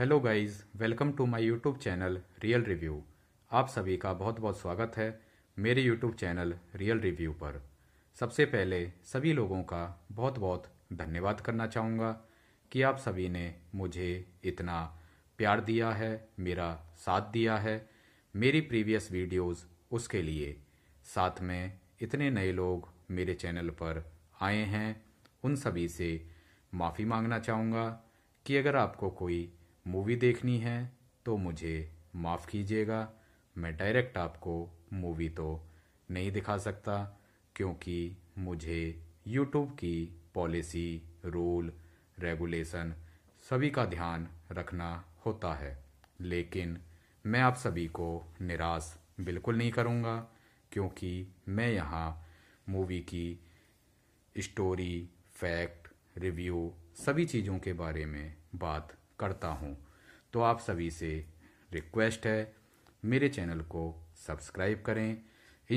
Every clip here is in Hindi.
Hello guys welcome to my YouTube channel real review आप सभी का बहुत बहुत स्वागत है मेरे यूट्यूब चैनल रियल रिव्यू पर सबसे पहले सभी लोगों का बहुत बहुत धन्यवाद करना चाहूँगा कि आप सभी ने मुझे इतना प्यार दिया है मेरा साथ दिया है मेरी प्रीवियस वीडियोस उसके लिए साथ में इतने नए लोग मेरे चैनल पर आए हैं उन सभी से माफ़ी मांगना चाहूँगा कि अगर आपको कोई मूवी देखनी है तो मुझे माफ़ कीजिएगा मैं डायरेक्ट आपको मूवी तो नहीं दिखा सकता क्योंकि मुझे यूट्यूब की पॉलिसी रूल रेगुलेशन सभी का ध्यान रखना होता है लेकिन मैं आप सभी को निराश बिल्कुल नहीं करूँगा क्योंकि मैं यहाँ मूवी की स्टोरी फैक्ट रिव्यू सभी चीज़ों के बारे में बात करता हूँ तो आप सभी से रिक्वेस्ट है मेरे चैनल को सब्सक्राइब करें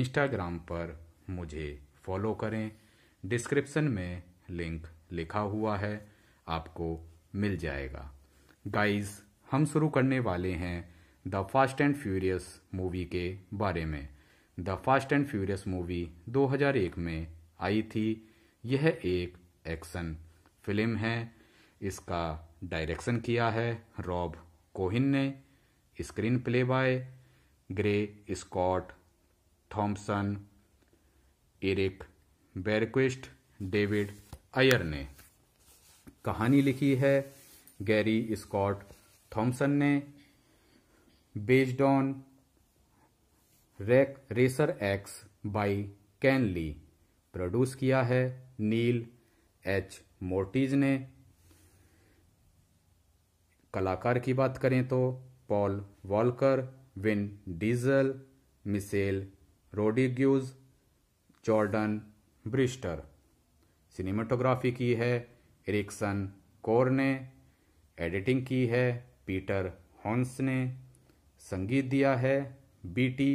इंस्टाग्राम पर मुझे फॉलो करें डिस्क्रिप्शन में लिंक लिखा हुआ है आपको मिल जाएगा गाइस हम शुरू करने वाले हैं the fast and furious movie के बारे में the fast and furious movie 2001 में आई थी यह एक एक्शन फिल्म है इसका डायरेक्शन किया है रॉब कोहिन ने screenplay by Gary Scott Thompson Erik Bergquist David Ayer ने कहानी लिखी है गैरी स्कॉट थॉम्पसन ने based on wreck racer X by Ken Li produce किया है नील एच मोर्टीज ने कलाकार की बात करें तो Paul Walker Vin Diesel Michelle Rodriguez Jordan Brewster cinematography की है एरिक्सन कोर ने एडिटिंग की है पीटर हॉन्स ने संगीत दिया है बीटी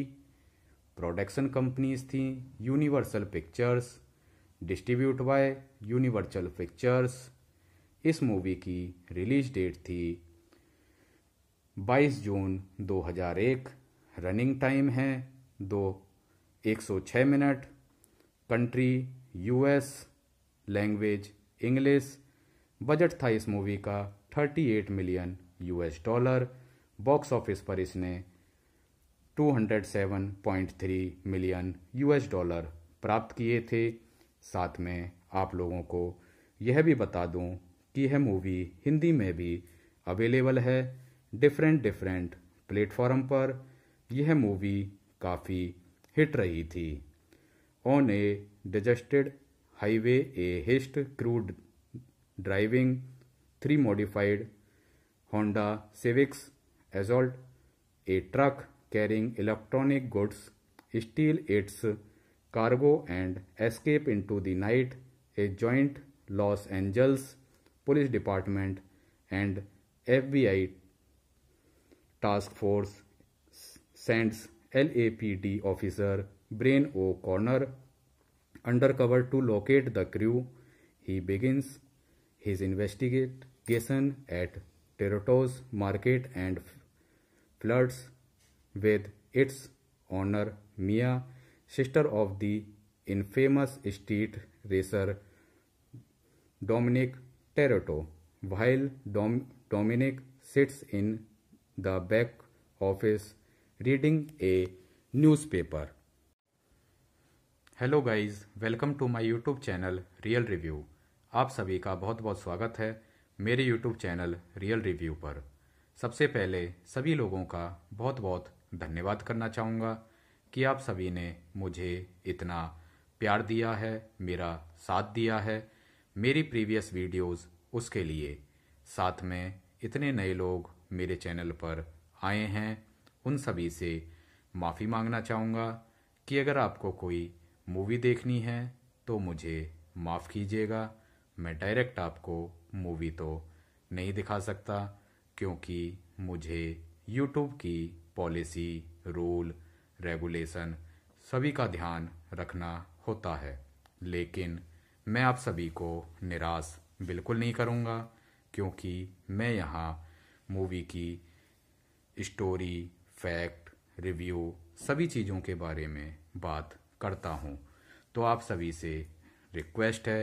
प्रोडक्शन कंपनीज थी Universal Pictures distribute by Universal Pictures इस मूवी की रिलीज डेट थी बाईस जून 2001 रनिंग टाइम है दो एक सौ छः minute country US language English budget था इस मूवी का 38 million US dollar box office पर इसने 207.3 मिलियन यूएस डॉलर प्राप्त किए थे साथ में आप लोगों को यह भी बता दूं कि यह मूवी हिंदी में भी अवेलेबल है डिफरेंट डिफरेंट प्लेटफॉर्म पर यह मूवी काफ़ी हिट रही थी on a deserted highway a heist crew driving three modified Honda Civics assault a truck carrying electronic goods steal its cargo and escape into the night a joint Los Angeles police department and F B I Task Force sends LAPD officer Brain O'Connor undercover to locate the crew. He begins his investigation at Teroto's market and flirts with its owner Mia, sister of the infamous street racer Dominic Teroto, While Dom Dominic sits in the back office reading a newspaper. Hello guys welcome to my YouTube channel real review आप सभी का बहुत बहुत स्वागत है मेरे यूट्यूब चैनल रियल रिव्यू पर सबसे पहले सभी लोगों का बहुत बहुत धन्यवाद करना चाहूँगा कि आप सभी ने मुझे इतना प्यार दिया है मेरा साथ दिया है मेरी प्रीवियस वीडियोस उसके लिए साथ में इतने नए लोग मेरे चैनल पर आए हैं उन सभी से माफ़ी मांगना चाहूँगा कि अगर आपको कोई मूवी देखनी है तो मुझे माफ़ कीजिएगा मैं डायरेक्ट आपको मूवी तो नहीं दिखा सकता क्योंकि मुझे यूट्यूब की पॉलिसी रूल रेगुलेशन सभी का ध्यान रखना होता है लेकिन मैं आप सभी को निराश बिल्कुल नहीं करूँगा क्योंकि मैं यहाँ मूवी की स्टोरी फैक्ट रिव्यू सभी चीज़ों के बारे में बात करता हूँ तो आप सभी से रिक्वेस्ट है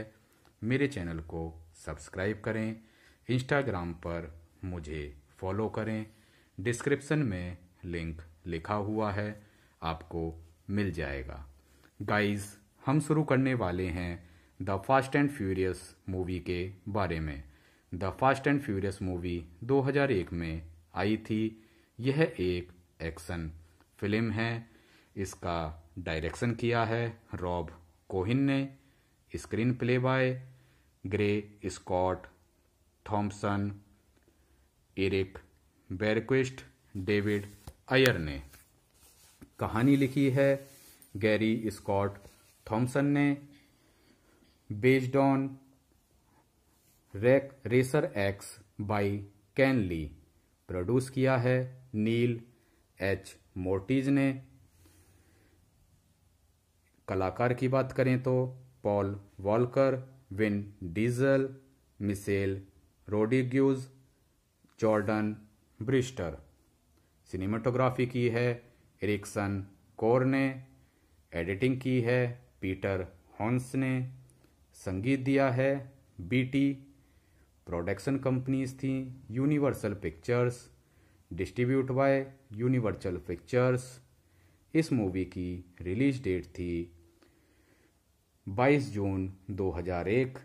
मेरे चैनल को सब्सक्राइब करें इंस्टाग्राम पर मुझे फॉलो करें डिस्क्रिप्शन में लिंक लिखा हुआ है आपको मिल जाएगा गाइस हम शुरू करने वाले हैं the fast and furious movie के बारे में the fast and furious movie 2001 में आई थी यह एक एक्शन फिल्म है इसका डायरेक्शन किया है रॉब कोहिन ने screenplay by Gary Scott Thompson Erik Bergquist David Ayer ने कहानी लिखी है गैरी स्कॉट थॉम्सन ने based on wreck racer X by Ken Li produce किया है नील एच मोर्टीज ने कलाकार की बात करें तो Paul Walker Vin Diesel Michelle Rodriguez Jordan Brewster cinematography की है एरिक्सन कोर ने एडिटिंग की है पीटर हॉन्स ने संगीत दिया है बीटी प्रोडक्शन कंपनीज थी Universal Pictures distribute by Universal Pictures इस मूवी की रिलीज डेट थी 22 जून 2001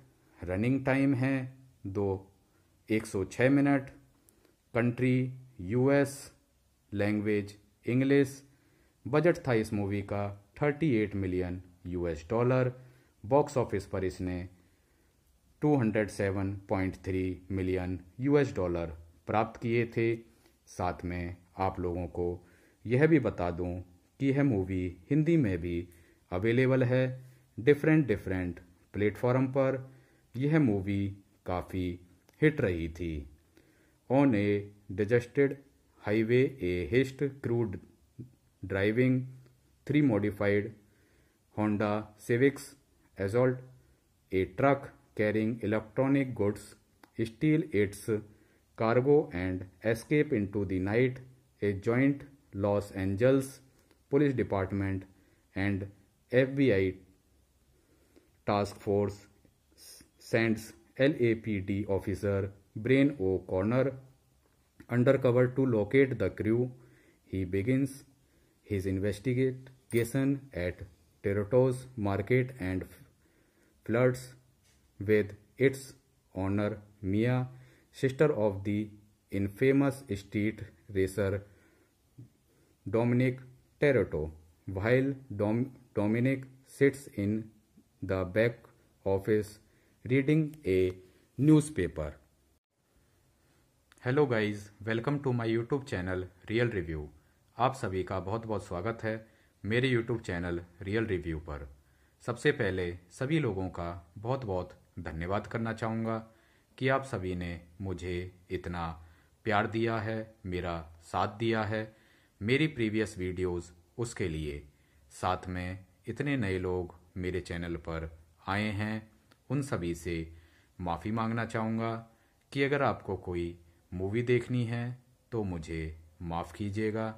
रनिंग टाइम है दो 106 minute country US language English budget था इस मूवी का 38 million US dollar box office पर इसने 207.3 मिलियन यूएस डॉलर प्राप्त किए थे साथ में आप लोगों को यह भी बता दूं कि यह मूवी हिंदी में भी अवेलेबल है डिफरेंट डिफरेंट प्लेटफॉर्म पर यह मूवी काफ़ी हिट रही थी on a deserted highway a heist crew driving three modified Honda Civics assault a truck carrying electronic goods steal its cargo and escape into the night, a joint Los Angeles Police Department and FBI Task Force sends LAPD officer Brain O'Connor undercover to locate the crew. He begins his investigation at Territos Market and floods with its owner Mia, sister of the infamous street racer Dominic Toretto, while Dom Dominic sits in the back office reading a newspaper. Hello guys welcome to my YouTube channel real review आप सभी का बहुत बहुत स्वागत है मेरे यूट्यूब चैनल रियल रिव्यू पर सबसे पहले सभी लोगों का बहुत बहुत धन्यवाद करना चाहूँगा कि आप सभी ने मुझे इतना प्यार दिया है मेरा साथ दिया है मेरी प्रीवियस वीडियोस उसके लिए साथ में इतने नए लोग मेरे चैनल पर आए हैं उन सभी से माफ़ी मांगना चाहूँगा कि अगर आपको कोई मूवी देखनी है तो मुझे माफ़ कीजिएगा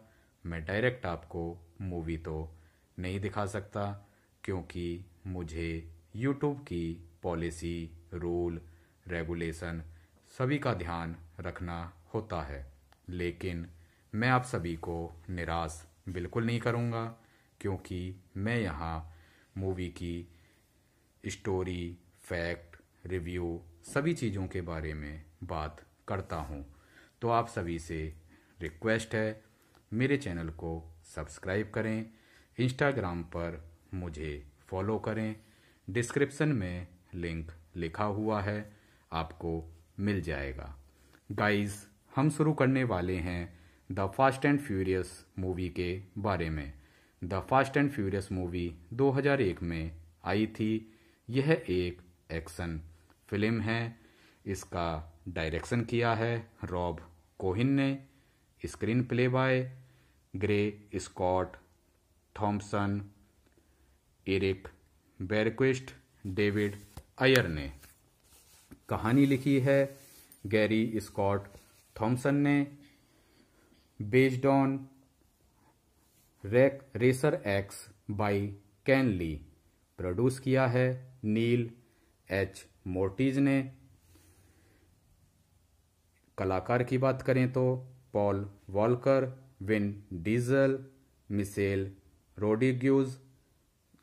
मैं डायरेक्ट आपको मूवी तो नहीं दिखा सकता क्योंकि मुझे यूट्यूब की पॉलिसी रूल रेगुलेशन सभी का ध्यान रखना होता है लेकिन मैं आप सभी को निराश बिल्कुल नहीं करूँगा क्योंकि मैं यहाँ मूवी की स्टोरी फैक्ट रिव्यू सभी चीज़ों के बारे में बात करता हूँ तो आप सभी से रिक्वेस्ट है मेरे चैनल को सब्सक्राइब करें इंस्टाग्राम पर मुझे फॉलो करें डिस्क्रिप्शन में लिंक लिखा हुआ है आपको मिल जाएगा गाइस हम शुरू करने वाले हैं the fast and furious movie के बारे में the fast and furious movie 2001 में आई थी यह एक एक्शन फिल्म है इसका डायरेक्शन किया है रॉब कोहिन ने screenplay by Gary Scott Thompson Erik Bergquist David Ayer ने कहानी लिखी है गैरी स्कॉट थॉमसन ने based on wreck racer X by Ken Li produce किया है नील एच मोर्टीज ने कलाकार की बात करें तो Paul Walker Vin Diesel Michelle Rodriguez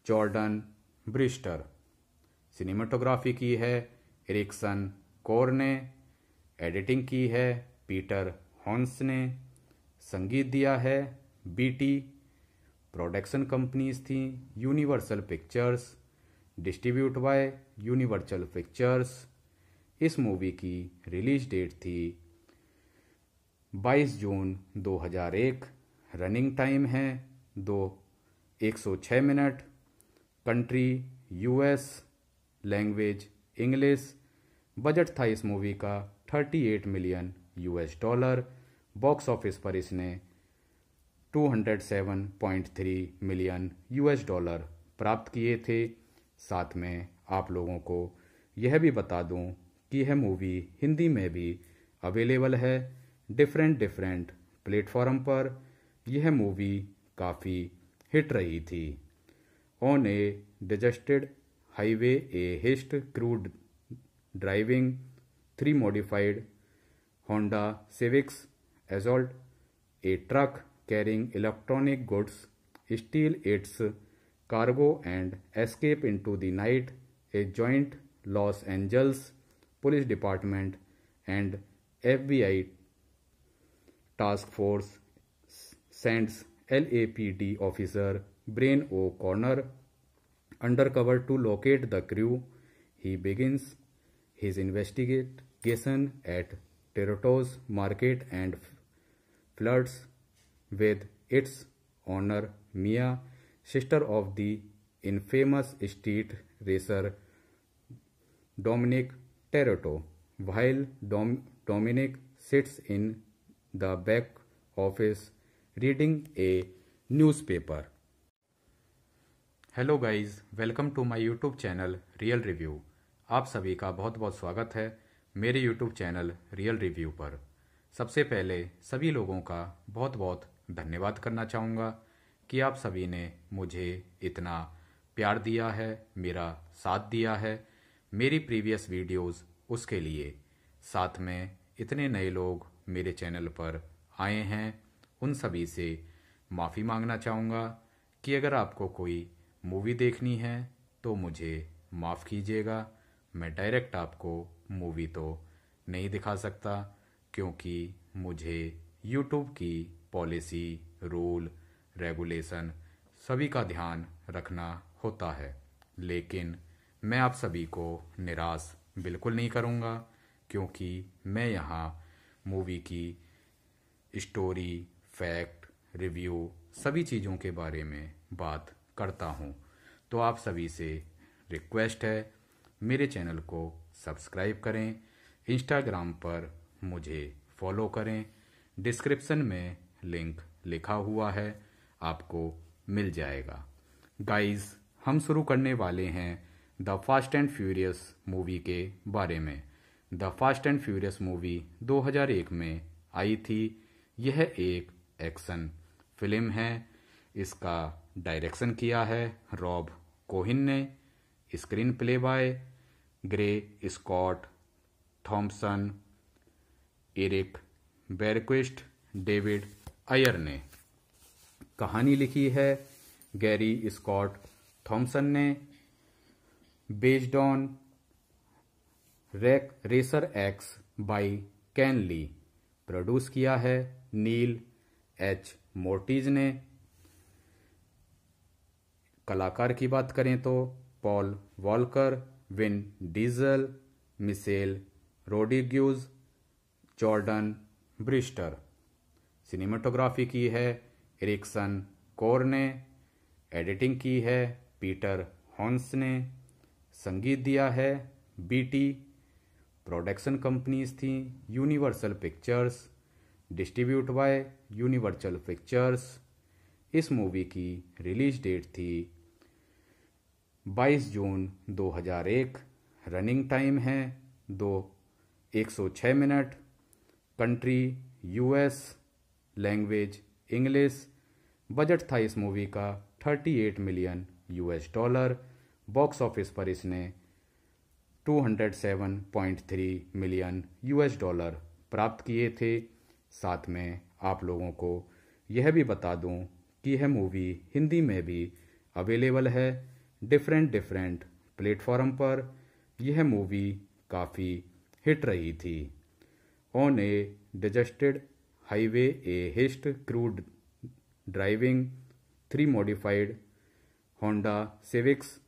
Jordan Brewster cinematography की है एरिक्सन कोर ने एडिटिंग की है पीटर हॉन्स ने संगीत दिया है बीटी प्रोडक्शन कंपनीज थी Universal Pictures distribute by Universal Pictures इस मूवी की रिलीज डेट थी 22 जून 2001 रनिंग टाइम है दो एक minute country US language English budget था इस मूवी का 38 million US dollar box office पर इसने 207.3 मिलियन यूएस डॉलर प्राप्त किए थे साथ में आप लोगों को यह भी बता दूं कि यह मूवी हिंदी में भी अवेलेबल है डिफरेंट डिफरेंट प्लेटफॉर्म पर यह मूवी काफ़ी हिट रही थी on a deserted highway, a hitched crude driving, three modified Honda Civics Assault, a truck carrying electronic goods, steal its cargo and escape into the night, a joint Los Angeles Police Department and FBI Task Force sends LAPD officer Brain O'Connor undercover to locate the crew. He begins his investigation at Teroto's market and flirts with its owner Mia, sister of the infamous street racer Dominic Teroto. While Dom Dominic sits in the back office reading a newspaper. Hello guys welcome to my YouTube channel real review आप सभी का बहुत बहुत स्वागत है मेरे यूट्यूब चैनल रियल रिव्यू पर सबसे पहले सभी लोगों का बहुत बहुत धन्यवाद करना चाहूँगा कि आप सभी ने मुझे इतना प्यार दिया है मेरा साथ दिया है मेरी प्रीवियस वीडियोस उसके लिए साथ में इतने नए लोग मेरे चैनल पर आए हैं उन सभी से माफ़ी मांगना चाहूँगा कि अगर आपको कोई मूवी देखनी है तो मुझे माफ़ कीजिएगा मैं डायरेक्ट आपको मूवी तो नहीं दिखा सकता क्योंकि मुझे यूट्यूब की पॉलिसी रूल रेगुलेशन सभी का ध्यान रखना होता है लेकिन मैं आप सभी को निराश बिल्कुल नहीं करूँगा क्योंकि मैं यहाँ मूवी की स्टोरी फैक्ट रिव्यू सभी चीज़ों के बारे में बात करता हूँ तो आप सभी से रिक्वेस्ट है मेरे चैनल को सब्सक्राइब करें इंस्टाग्राम पर मुझे फॉलो करें डिस्क्रिप्शन में लिंक लिखा हुआ है आपको मिल जाएगा गाइस हम शुरू करने वाले हैं the fast and furious movie के बारे में the fast and furious movie 2001 में आई थी यह एक एक्शन फिल्म है इसका डायरेक्शन किया है रॉब कोहिन ने screenplay by Gary Scott Thompson Erik Bergquist David Ayer ने कहानी लिखी है गैरी स्कॉट थॉम्पसन ने based on wreck racer X by Ken Li produce किया है नील एच मोर्टीज ने कलाकार की बात करें तो Paul Walker Vin Diesel Michelle Rodriguez Jordan Brewster cinematography की है एरिक्सन कोर ने एडिटिंग की है पीटर हॉन्स ने संगीत दिया है बीटी प्रोडक्शन कंपनीज थी Universal Pictures distribute by Universal Pictures इस मूवी की रिलीज डेट थी 22 जून 2001 रनिंग टाइम है दो 106 minute country US language English budget था इस मूवी का 38 million US dollar box office पर इसने 207.3 मिलियन यूएस डॉलर प्राप्त किए थे साथ में आप लोगों को यह भी बता दूं कि यह मूवी हिंदी में भी अवेलेबल है डिफरेंट डिफरेंट प्लेटफॉर्म पर यह मूवी काफ़ी हिट रही थी on a deserted highway a heist crew driving three modified Honda Civics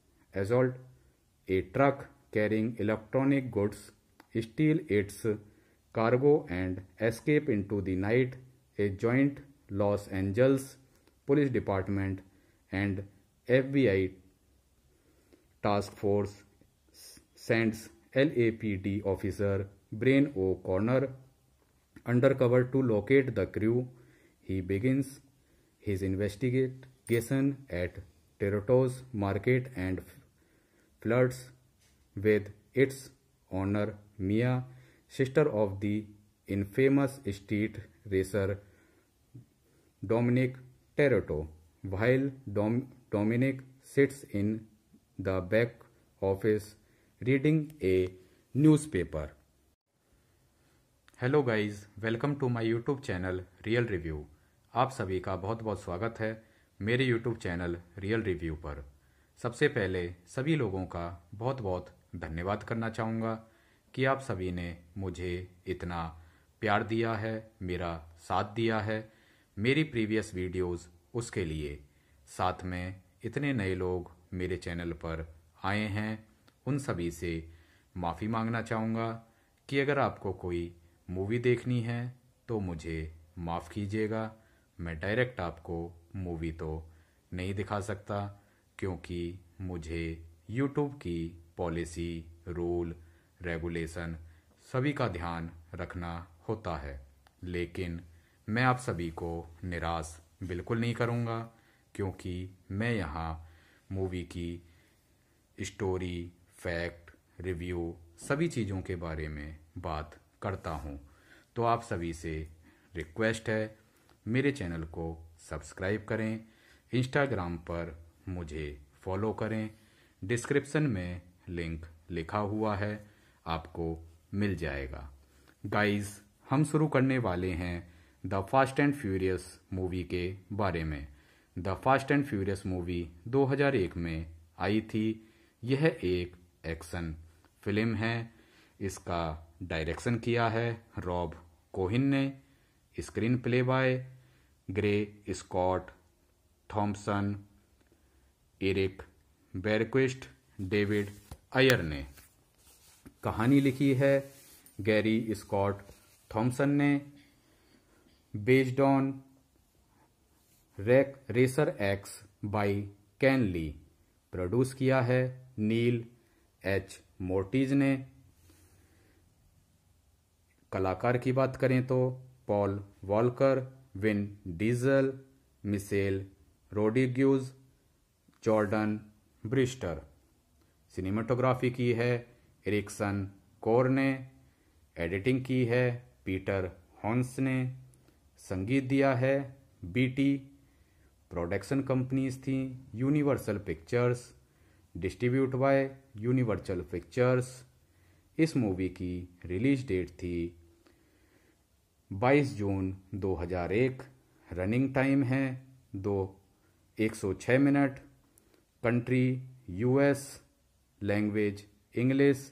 assault a truck carrying electronic goods steal its cargo and escape into the night a joint Los Angeles police department and F B I Task Force sends LAPD officer Brain O'Connor undercover to locate the crew. He begins his investigation at Teroto's market and flirts with its owner Mia, sister of the infamous street racer Dominic Teroto. While Dom Dominic sits in the back office reading a newspaper hello guys welcome to my YouTube channel real review आप सभी का बहुत बहुत स्वागत है मेरे यूट्यूब चैनल रियल रिव्यू पर सबसे पहले सभी लोगों का बहुत बहुत धन्यवाद करना चाहूँगा कि आप सभी ने मुझे इतना प्यार दिया है मेरा साथ दिया है मेरी प्रीवियस वीडियोज़ उसके लिए साथ में इतने नए लोग मेरे चैनल पर आए हैं उन सभी से माफ़ी मांगना चाहूँगा कि अगर आपको कोई मूवी देखनी है तो मुझे माफ़ कीजिएगा मैं डायरेक्ट आपको मूवी तो नहीं दिखा सकता क्योंकि मुझे यूट्यूब की पॉलिसी रूल रेगुलेशन सभी का ध्यान रखना होता है लेकिन मैं आप सभी को निराश बिल्कुल नहीं करूँगा क्योंकि मैं यहाँ मूवी की स्टोरी फैक्ट रिव्यू सभी चीज़ों के बारे में बात करता हूँ तो आप सभी से रिक्वेस्ट है मेरे चैनल को सब्सक्राइब करें इंस्टाग्राम पर मुझे फॉलो करें डिस्क्रिप्शन में लिंक लिखा हुआ है आपको मिल जाएगा गाइस हम शुरू करने वाले हैं the fast and furious movie के बारे में the fast and furious movie 2001 में आई थी यह एक एक्शन फिल्म है इसका डायरेक्शन किया है रॉब कोहिन ने screenplay by Gary Scott Thompson Erik Bergquist David Ayer ने कहानी लिखी है गैरी स्कॉट थॉम्पसन ने based on racer X by Ken Li produce किया है नील एच मोर्टीज ने कलाकार की बात करें तो Paul Walker Vin Diesel Michelle Rodriguez Jordan Brewster cinematography की है एरिक्सन कोर ने एडिटिंग की है पीटर हॉन्स ने संगीत दिया है बीटी प्रोडक्शन कंपनीज थी Universal Pictures distribute by Universal Pictures इस मूवी की रिलीज डेट थी 22 जून 2001 रनिंग टाइम है दो 106 minute country US language English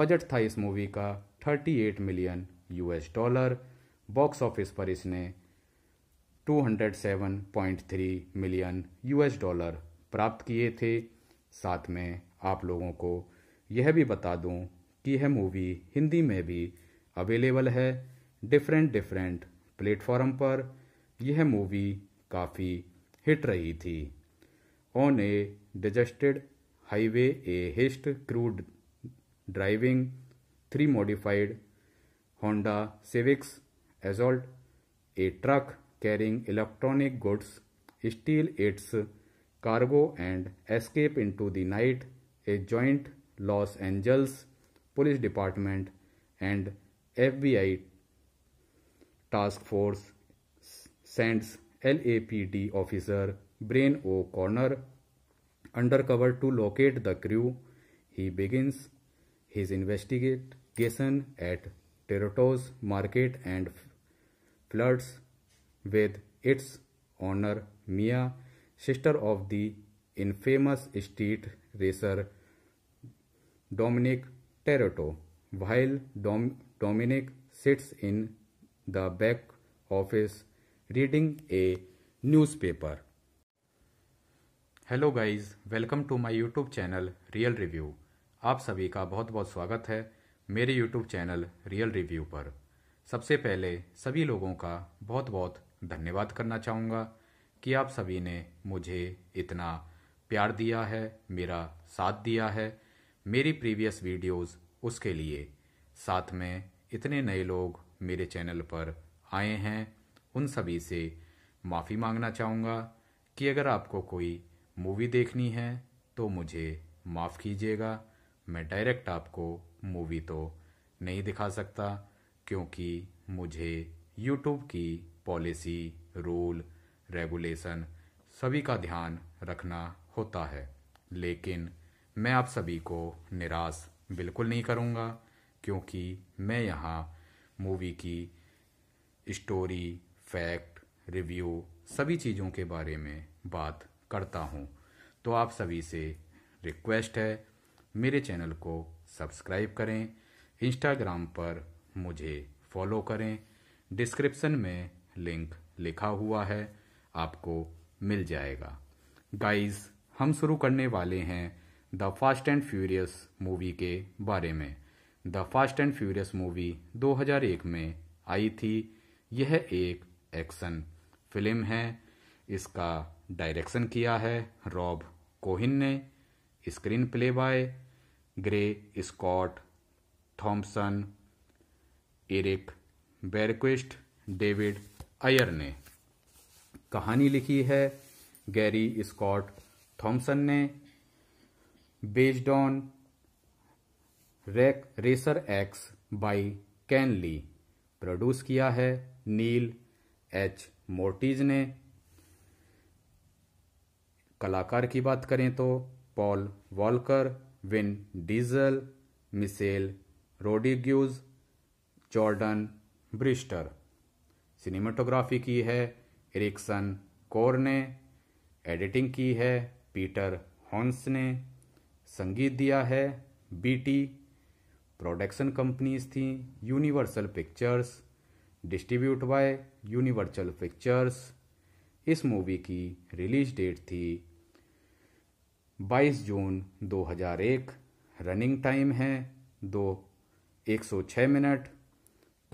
budget था इस मूवी का 38 million US dollar box office पर इसने 207.3 मिलियन यूएस डॉलर प्राप्त किए थे साथ में आप लोगों को यह भी बता दूं कि यह मूवी हिंदी में भी अवेलेबल है डिफरेंट डिफरेंट प्लेटफॉर्म पर यह मूवी काफ़ी हिट रही थी on a deserted highway a heist crew driving three modified Honda Civics assault a truck carrying electronic goods steal its cargo and escape into the night, a joint Los Angeles Police Department and FBI Task Force sends LAPD officer Brain O'Connor undercover to locate the crew. He begins his investigation at Territos Market and floods with its owner Mia, sister of the infamous street racer Dominic Toretto, while Dom Dominic sits in the back office reading a newspaper. Hello guys welcome to my YouTube channel real review आप सभी का बहुत बहुत स्वागत है मेरे यूट्यूब चैनल रियल रिव्यू पर सबसे पहले सभी लोगों का बहुत बहुत धन्यवाद करना चाहूँगा कि आप सभी ने मुझे इतना प्यार दिया है मेरा साथ दिया है मेरी प्रीवियस वीडियोस उसके लिए साथ में इतने नए लोग मेरे चैनल पर आए हैं उन सभी से माफ़ी मांगना चाहूँगा कि अगर आपको कोई मूवी देखनी है तो मुझे माफ़ कीजिएगा मैं डायरेक्ट आपको मूवी तो नहीं दिखा सकता क्योंकि मुझे यूट्यूब की पॉलिसी रूल रेगुलेशन सभी का ध्यान रखना होता है लेकिन मैं आप सभी को निराश बिल्कुल नहीं करूँगा क्योंकि मैं यहाँ मूवी की स्टोरी फैक्ट रिव्यू सभी चीज़ों के बारे में बात करता हूँ तो आप सभी से रिक्वेस्ट है मेरे चैनल को सब्सक्राइब करें इंस्टाग्राम पर मुझे फॉलो करें डिस्क्रिप्शन में लिंक लिखा हुआ है आपको मिल जाएगा गाइस हम शुरू करने वाले हैं the fast and furious movie के बारे में the fast and furious movie 2001 में आई थी यह एक एक्शन फिल्म है इसका डायरेक्शन किया है रॉब कोहिन ने screenplay by Gary Scott Thompson Erik Bergquist David Ayer ने कहानी लिखी है गैरी स्कॉट थॉमसन ने based on wreck racer X by Ken Li produce किया है नील एच मोर्टीज ने कलाकार की बात करें तो Paul Walker Vin Diesel Michelle Rodriguez Jordan Brewster cinematography की है एरिक्सन कोर ने एडिटिंग की है पीटर हॉन्स ने संगीत दिया है बीटी प्रोडक्शन कंपनीज थी Universal Pictures distribute by Universal Pictures इस मूवी की रिलीज डेट थी 22 जून 2001 रनिंग टाइम है दो एक minute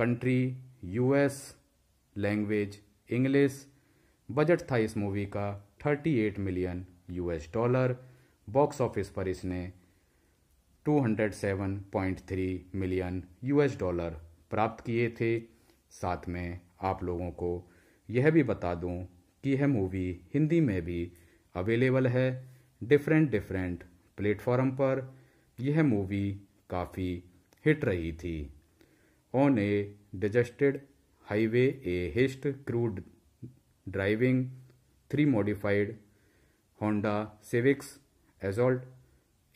country US language English budget था इस मूवी का 38 million US dollar box office पर इसने 207.3 मिलियन यूएस डॉलर प्राप्त किए थे साथ में आप लोगों को यह भी बता दूं कि यह मूवी हिंदी में भी अवेलेबल है डिफरेंट डिफरेंट प्लेटफॉर्म पर यह मूवी काफ़ी हिट रही थी on a deserted highway a haste crude driving three modified honda civics assault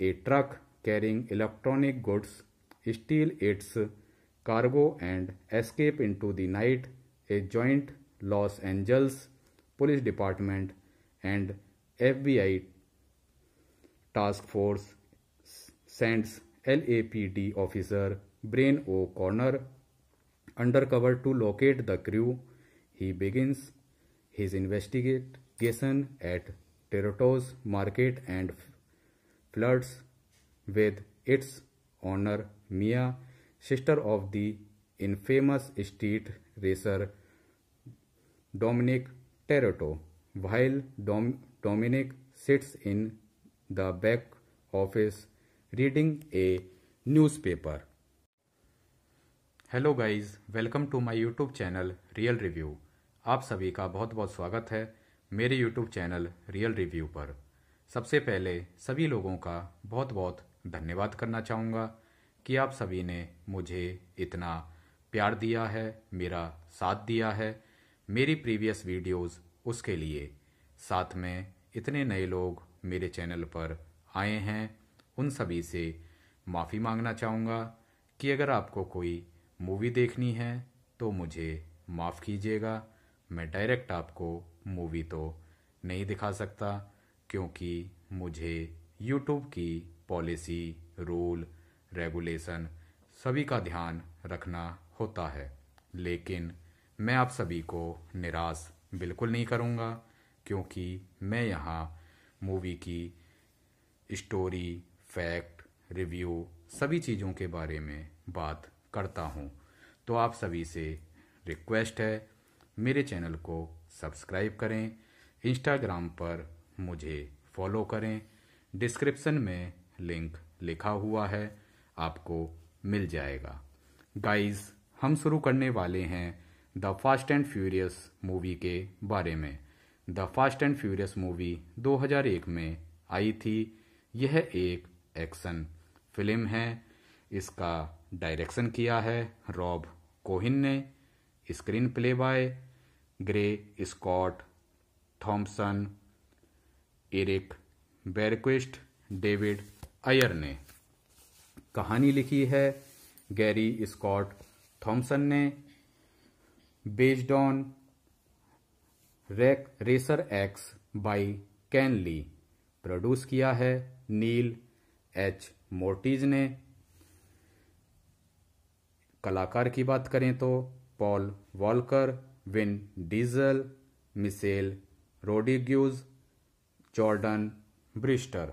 a truck carrying electronic goods steal its cargo and escape into the night a joint los angeles police department and fbi task force sends lapd officer brain o'connor undercover to locate the crew. He begins his investigation at Teroto's market and flirts with its owner Mia, sister of the infamous street racer Dominic Teroto. While Dom Dominic sits in the back office reading a newspaper. Hello guys welcome to my YouTube channel real review आप सभी का बहुत बहुत स्वागत है मेरे यूट्यूब चैनल रियल रिव्यू पर सबसे पहले सभी लोगों का बहुत बहुत धन्यवाद करना चाहूँगा कि आप सभी ने मुझे इतना प्यार दिया है मेरा साथ दिया है मेरी प्रीवियस वीडियोस उसके लिए साथ में इतने नए लोग मेरे चैनल पर आए हैं उन सभी से माफ़ी मांगना चाहूँगा कि अगर आपको कोई मूवी देखनी है तो मुझे माफ़ कीजिएगा मैं डायरेक्ट आपको मूवी तो नहीं दिखा सकता क्योंकि मुझे यूट्यूब की पॉलिसी रूल रेगुलेशन सभी का ध्यान रखना होता है लेकिन मैं आप सभी को निराश बिल्कुल नहीं करूँगा क्योंकि मैं यहाँ मूवी की स्टोरी फैक्ट रिव्यू सभी चीज़ों के बारे में बात करता हूँ तो आप सभी से रिक्वेस्ट है मेरे चैनल को सब्सक्राइब करें इंस्टाग्राम पर मुझे फॉलो करें डिस्क्रिप्शन में लिंक लिखा हुआ है आपको मिल जाएगा गाइस हम शुरू करने वाले हैं the fast and furious movie के बारे में the fast and furious movie 2001 में आई थी यह एक एक्शन फिल्म है इसका डायरेक्शन किया है रॉब कोहिन ने screenplay by Gary Scott Thompson Erik Bergquist David Ayer ने कहानी लिखी है गैरी स्कॉट थॉमसन ने based on wreck racer X by Ken Li produce किया है नील एच मोर्टीज ने कलाकार की बात करें तो Paul Walker Vin Diesel Michelle Rodriguez Jordan Brewster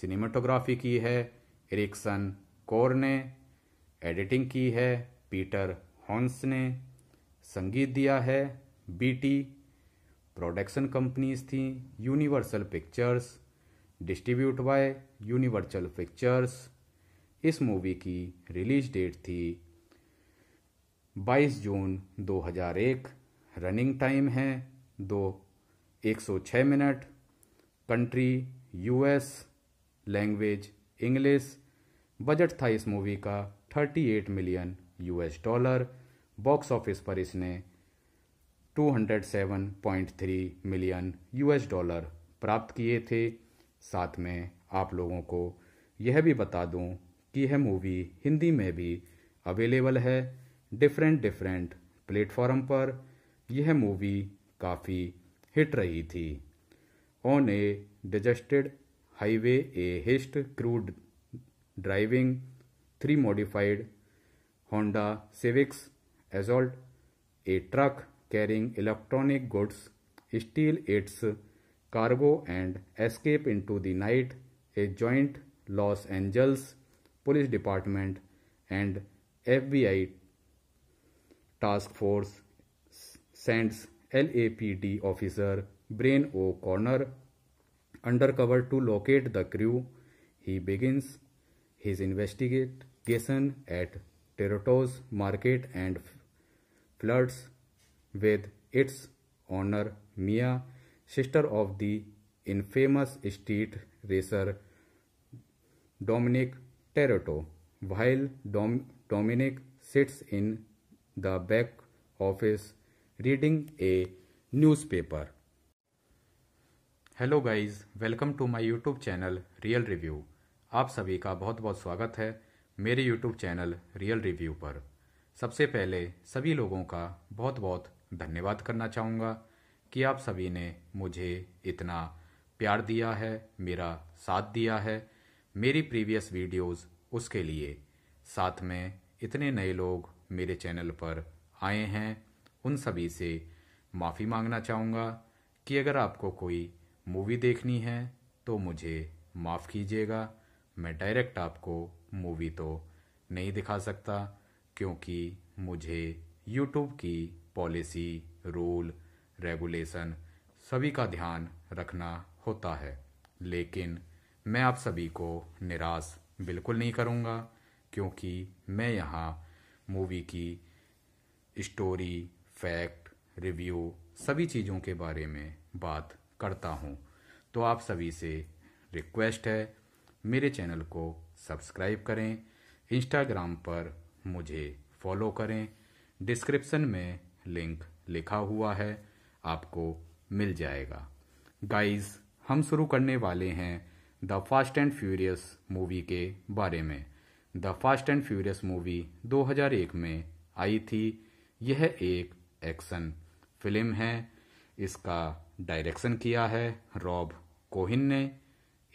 cinematography की है एरिक्सन कोर ने एडिटिंग की है पीटर हॉन्स ने संगीत दिया है बीटी प्रोडक्शन कंपनीज थी Universal Pictures distribute by Universal Pictures इस मूवी की रिलीज डेट थी 22 जून 2001 रनिंग टाइम है दो 106 minute country US language English budget था इस मूवी का 38 million US dollar box office पर इसने 207.3 मिलियन यूएस डॉलर प्राप्त किए थे साथ में आप लोगों को यह भी बता दूं कि यह मूवी हिंदी में भी अवेलेबल है डिफरेंट डिफरेंट प्लेटफॉर्म पर यह मूवी काफ़ी हिट रही थी on a deserted highway a heist crew driving three modified Honda Civics assault a truck carrying electronic goods steal its cargo and escape into the night a joint Los Angeles police department and F B I Task Force sends LAPD officer Brain O'Connor undercover to locate the crew. He begins his investigation at Teroto's market and flirts with its owner Mia, sister of the infamous street racer Dominic Teroto. While Dom Dominic sits in the back office reading a newspaper hello guys welcome to my YouTube channel real review आप सभी का बहुत बहुत स्वागत है मेरे यूट्यूब चैनल रियल रिव्यू पर सबसे पहले सभी लोगों का बहुत बहुत धन्यवाद करना चाहूँगा कि आप सभी ने मुझे इतना प्यार दिया है मेरा साथ दिया है मेरी प्रीवियस वीडियोज़ उसके लिए साथ में इतने नए लोग मेरे चैनल पर आए हैं उन सभी से माफ़ी मांगना चाहूँगा कि अगर आपको कोई मूवी देखनी है तो मुझे माफ़ कीजिएगा मैं डायरेक्ट आपको मूवी तो नहीं दिखा सकता क्योंकि मुझे यूट्यूब की पॉलिसी रूल रेगुलेशन सभी का ध्यान रखना होता है लेकिन मैं आप सभी को निराश बिल्कुल नहीं करूँगा क्योंकि मैं यहाँ मूवी की स्टोरी फैक्ट रिव्यू सभी चीज़ों के बारे में बात करता हूँ तो आप सभी से रिक्वेस्ट है मेरे चैनल को सब्सक्राइब करें इंस्टाग्राम पर मुझे फॉलो करें डिस्क्रिप्शन में लिंक लिखा हुआ है आपको मिल जाएगा गाइस हम शुरू करने वाले हैं the fast and furious movie के बारे में the fast and furious movie 2001 में आई थी यह एक एक्शन फिल्म है इसका डायरेक्शन किया है रॉब कोहिन ने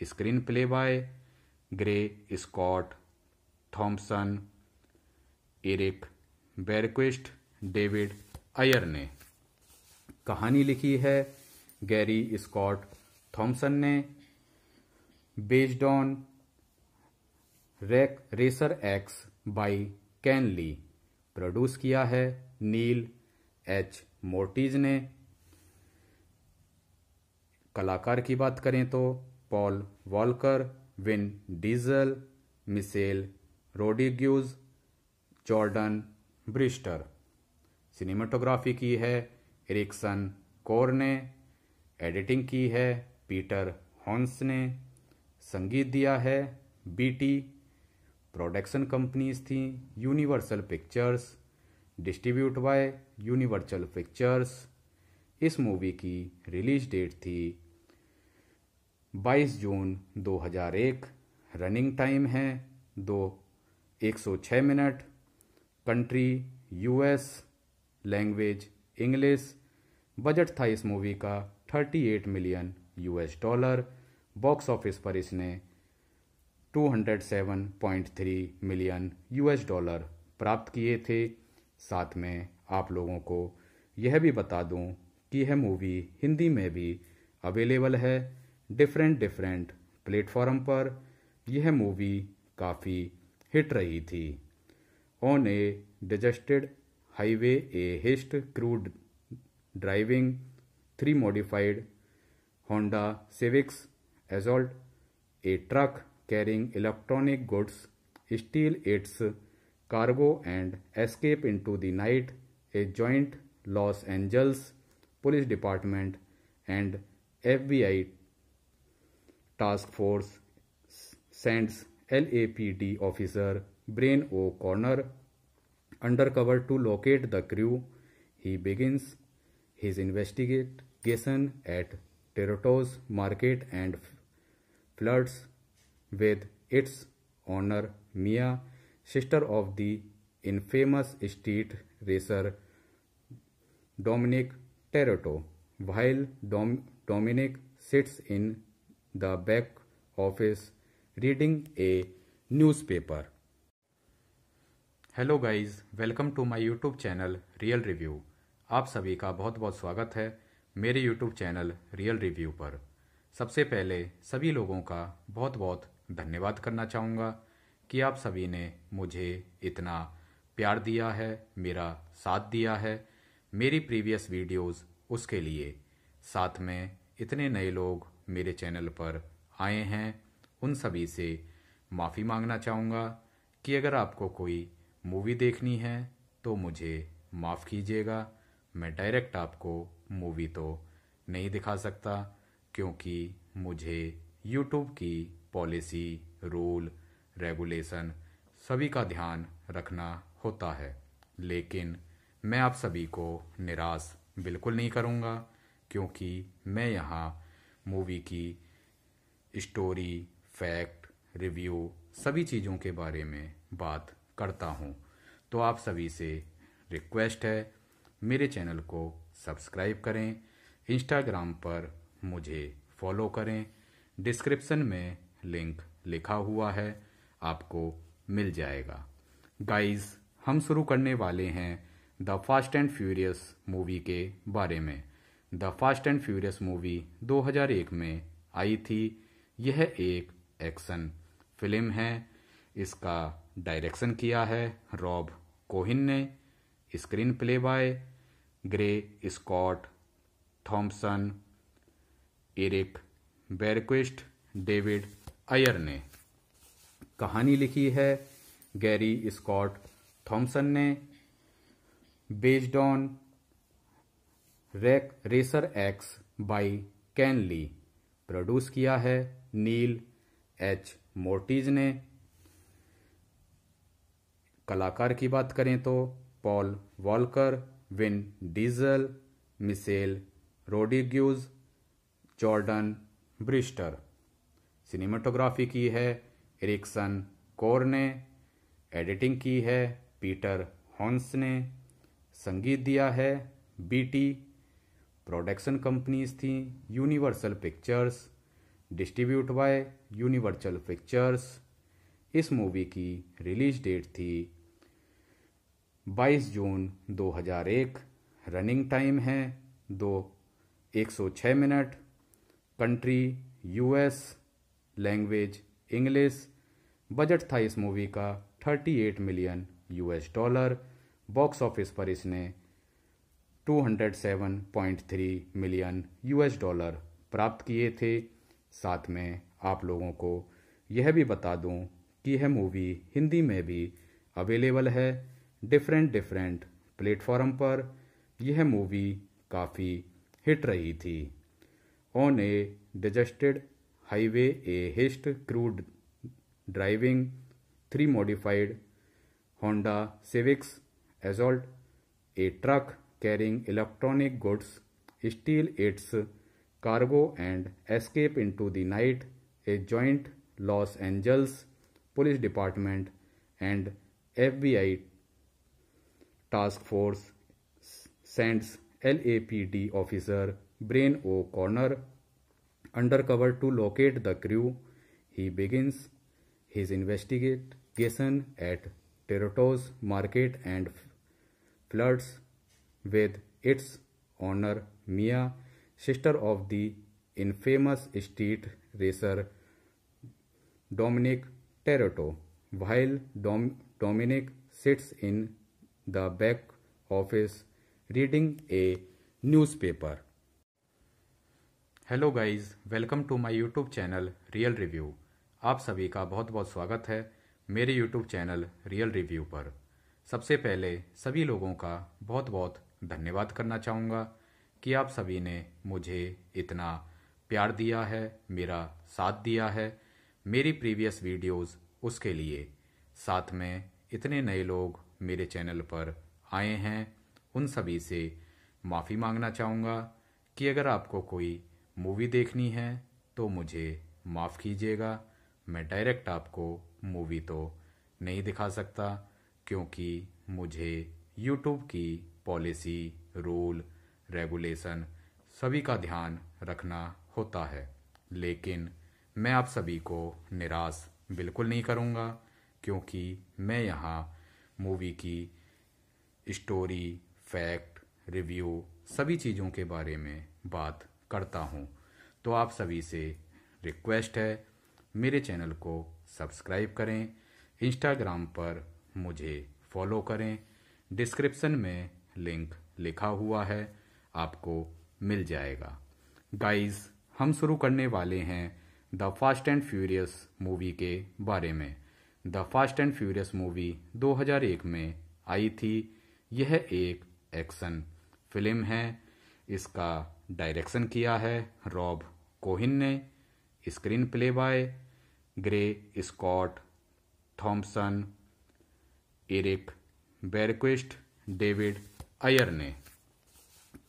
screenplay by Gary Scott Thompson Erik Bergquist David Ayer ने कहानी लिखी है गैरी स्कॉट थॉम्पसन ने based on racer X by Ken Li produce किया है नील एच मोर्टीज ने कलाकार की बात करें तो Paul Walker Vin Diesel Michelle Rodriguez Jordan Brewster cinematography की है एरिक्सन कोर ने एडिटिंग की है पीटर हॉन्स ने संगीत दिया है बीटी प्रोडक्शन कंपनीज थी Universal Pictures distribute by Universal Pictures इस मूवी की रिलीज डेट थी 22 जून 2001 रनिंग टाइम है दो 106 minute country US language English budget था इस मूवी का 38 million US dollar box office पर इसने 207.3 मिलियन यूएस डॉलर प्राप्त किए थे साथ में आप लोगों को यह भी बता दूं कि यह मूवी हिंदी में भी अवेलेबल है डिफरेंट डिफरेंट प्लेटफॉर्म पर यह मूवी काफ़ी हिट रही थी on a deserted highway a heist crew driving three modified Honda Civics assault a truck carrying electronic goods steal its cargo and escape into the night, a joint Los Angeles Police Department and FBI Task Force sends LAPD officer Brain O'Connor undercover to locate the crew. He begins his investigation at Teroto's market and floods with its owner Mia, sister of the infamous street racer Dominic Toretto, while Dom Dominic sits in the back office reading a newspaper. Hello guys welcome to my YouTube channel real review आप सभी का बहुत बहुत स्वागत है मेरे यूट्यूब चैनल रियल रिव्यू पर सबसे पहले सभी लोगों का बहुत बहुत धन्यवाद करना चाहूँगा कि आप सभी ने मुझे इतना प्यार दिया है मेरा साथ दिया है मेरी प्रीवियस वीडियोस उसके लिए साथ में इतने नए लोग मेरे चैनल पर आए हैं उन सभी से माफ़ी मांगना चाहूँगा कि अगर आपको कोई मूवी देखनी है तो मुझे माफ़ कीजिएगा मैं डायरेक्ट आपको मूवी तो नहीं दिखा सकता क्योंकि मुझे यूट्यूब की पॉलिसी रूल रेगुलेशन सभी का ध्यान रखना होता है लेकिन मैं आप सभी को निराश बिल्कुल नहीं करूँगा क्योंकि मैं यहाँ मूवी की स्टोरी फैक्ट रिव्यू सभी चीज़ों के बारे में बात करता हूँ तो आप सभी से रिक्वेस्ट है मेरे चैनल को सब्सक्राइब करें इंस्टाग्राम पर मुझे फॉलो करें डिस्क्रिप्शन में लिंक लिखा हुआ है आपको मिल जाएगा गाइस हम शुरू करने वाले हैं the fast and furious movie के बारे में the fast and furious movie 2001 में आई थी यह एक एक्शन फिल्म है इसका डायरेक्शन किया है रॉब कोहिन ने screenplay by Gary Scott Thompson Erik Bergquist David Ayer ने कहानी लिखी है गैरी स्कॉट थॉमसन ने based on wreck racer X by Ken Li produce किया है नील एच मोर्टीज ने कलाकार की बात करें तो Paul Walker Vin Diesel Michelle Rodriguez Jordan Brewster cinematography की है एरिक्सन कोर ने एडिटिंग की है पीटर हॉन्स ने संगीत दिया है बीटी प्रोडक्शन कंपनीज थी Universal Pictures distribute by Universal Pictures इस मूवी की रिलीज डेट थी 22 जून 2001 रनिंग टाइम है दो एक minute country US language English budget था इस मूवी का 38 million US dollar box office पर इसने 207.3 मिलियन यूएस डॉलर प्राप्त किए थे साथ में आप लोगों को यह भी बता दूं कि यह मूवी हिंदी में भी अवेलेबल है डिफरेंट डिफरेंट प्लेटफॉर्म पर यह मूवी काफ़ी हिट रही थी on a deserted highway, a haste crude driving, three modified Honda Civics Assault, a truck carrying electronic goods, steal its cargo and escape into the night, a joint Los Angeles Police Department and FBI Task Force sends LAPD officer Brain O'Connor undercover to locate the crew. He begins his investigation at Teroto's market and flirts with its owner Mia, sister of the infamous street racer Dominic Teroto. While Dom Dominic sits in the back office reading a newspaper. Hello guys welcome to my YouTube channel real review आप सभी का बहुत बहुत स्वागत है मेरे यूट्यूब चैनल रियल रिव्यू पर सबसे पहले सभी लोगों का बहुत बहुत धन्यवाद करना चाहूँगा कि आप सभी ने मुझे इतना प्यार दिया है मेरा साथ दिया है मेरी प्रीवियस वीडियोस उसके लिए साथ में इतने नए लोग मेरे चैनल पर आए हैं उन सभी से माफ़ी मांगना चाहूँगा कि अगर आपको कोई मूवी देखनी है तो मुझे माफ़ कीजिएगा मैं डायरेक्ट आपको मूवी तो नहीं दिखा सकता क्योंकि मुझे यूट्यूब की पॉलिसी रूल रेगुलेशन सभी का ध्यान रखना होता है लेकिन मैं आप सभी को निराश बिल्कुल नहीं करूँगा क्योंकि मैं यहाँ मूवी की स्टोरी फैक्ट रिव्यू सभी चीज़ों के बारे में बात करता हूँ तो आप सभी से रिक्वेस्ट है मेरे चैनल को सब्सक्राइब करें इंस्टाग्राम पर मुझे फॉलो करें डिस्क्रिप्शन में लिंक लिखा हुआ है आपको मिल जाएगा गाइस हम शुरू करने वाले हैं the fast and furious movie के बारे में the fast and furious movie 2001 में आई थी यह एक एक्शन फिल्म है इसका डायरेक्शन किया है रॉब कोहिन ने screenplay by Gary Scott Thompson Erik Bergquist David Ayer ने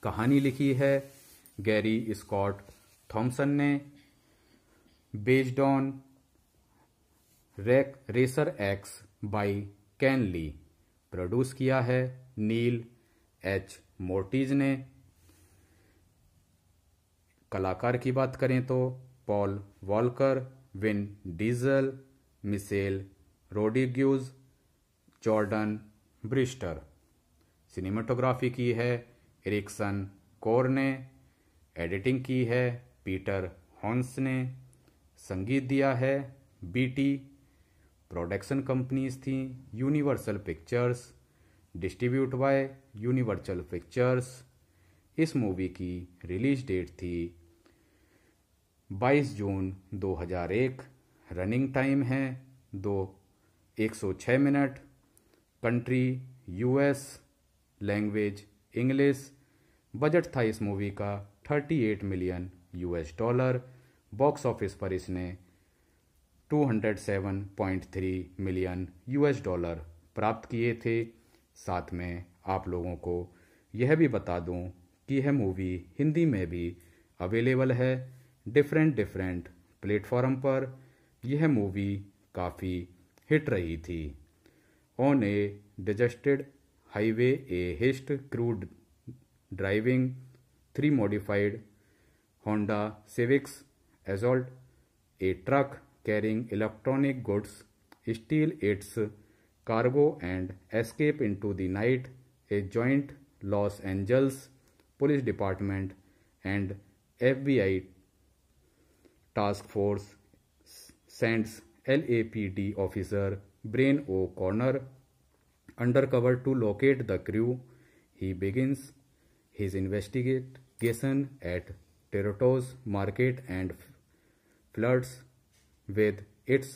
कहानी लिखी है गैरी स्कॉट थॉमसन ने based on wreck racer X by Ken Li produce किया है नील एच मोर्टीज ने कलाकार की बात करें तो Paul Walker Vin Diesel Michelle Rodriguez Jordan Brewster cinematography की है एरिक्सन कोर ने एडिटिंग की है पीटर हॉन्स ने संगीत दिया है बीटी प्रोडक्शन कंपनीज थी Universal Pictures distribute by Universal Pictures इस मूवी की रिलीज डेट थी 22 जून 2001 रनिंग टाइम है दो एक minute country US language English budget था इस मूवी का 38 million US dollar box office पर इसने 207.3 मिलियन यूएस डॉलर प्राप्त किए थे साथ में आप लोगों को यह भी बता दूं कि यह मूवी हिंदी में भी अवेलेबल है डिफरेंट डिफरेंट प्लेटफॉर्म पर यह मूवी काफ़ी हिट रही थी on a deserted highway a heist crew driving three modified Honda Civics assault a truck carrying electronic goods steal its cargo and escape into the night a joint Los Angeles police department and F B I Task Force sends LAPD officer Brain O'Connor undercover to locate the crew. He begins his investigation at Teroto's Market and flirts with its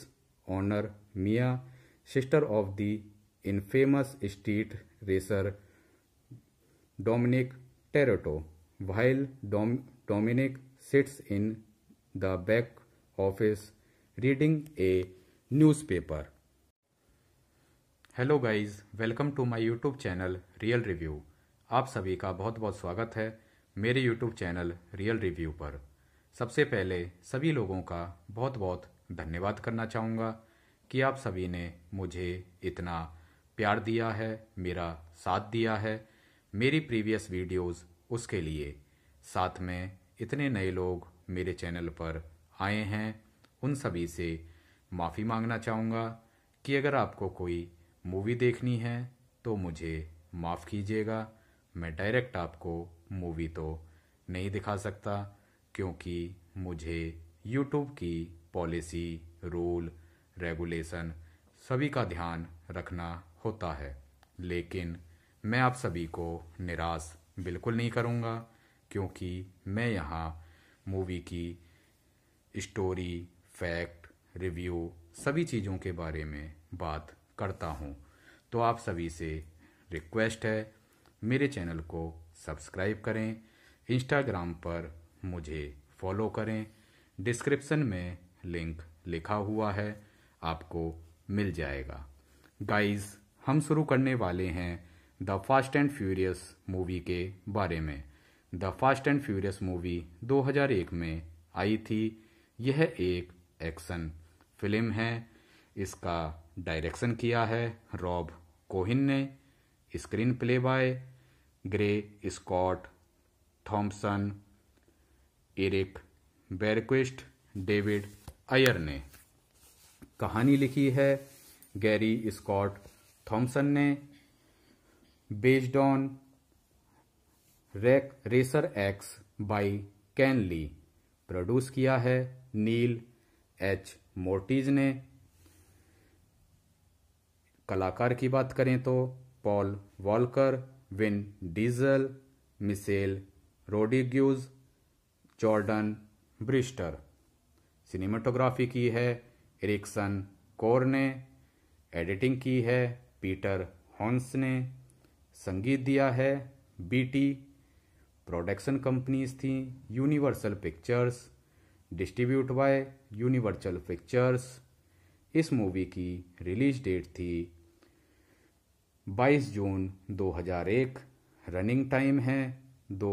owner Mia, sister of the infamous street racer Dominic Teroto. While Dom Dominic sits in the back office reading a newspaper. Hello guys welcome to my YouTube channel real review आप सभी का बहुत बहुत स्वागत है मेरे यूट्यूब चैनल रियल रिव्यू पर सबसे पहले सभी लोगों का बहुत बहुत धन्यवाद करना चाहूँगा कि आप सभी ने मुझे इतना प्यार दिया है मेरा साथ दिया है मेरी प्रीवियस वीडियोस उसके लिए साथ में इतने नए लोग मेरे चैनल पर आए हैं उन सभी से माफ़ी मांगना चाहूँगा कि अगर आपको कोई मूवी देखनी है तो मुझे माफ़ कीजिएगा मैं डायरेक्ट आपको मूवी तो नहीं दिखा सकता क्योंकि मुझे यूट्यूब की पॉलिसी रूल रेगुलेशन सभी का ध्यान रखना होता है लेकिन मैं आप सभी को निराश बिल्कुल नहीं करूँगा क्योंकि मैं यहाँ मूवी की स्टोरी फैक्ट रिव्यू सभी चीज़ों के बारे में बात करता हूँ तो आप सभी से रिक्वेस्ट है मेरे चैनल को सब्सक्राइब करें इंस्टाग्राम पर मुझे फॉलो करें डिस्क्रिप्शन में लिंक लिखा हुआ है आपको मिल जाएगा गाइस हम शुरू करने वाले हैं the fast and furious movie के बारे में the fast and furious movie 2001 में आई थी यह एक एक्शन फिल्म है इसका डायरेक्शन किया है रॉब कोहिन ने screenplay by Gary Scott Thompson Erik Bergquist David Ayer ने कहानी लिखी है गैरी स्कॉट थॉम्पसन ने based on wreck racer X by Ken Li produce किया है नील एच मोर्टीज ने कलाकार की बात करें तो Paul Walker Vin Diesel Michelle Rodriguez Jordan Brewster cinematography की है एरिक्सन कोर ने एडिटिंग की है पीटर हॉन्स ने संगीत दिया है बीटी प्रोडक्शन कंपनीज थी Universal Pictures distribute by Universal Pictures इस मूवी की रिलीज डेट थी 22 जून 2001 रनिंग टाइम है दो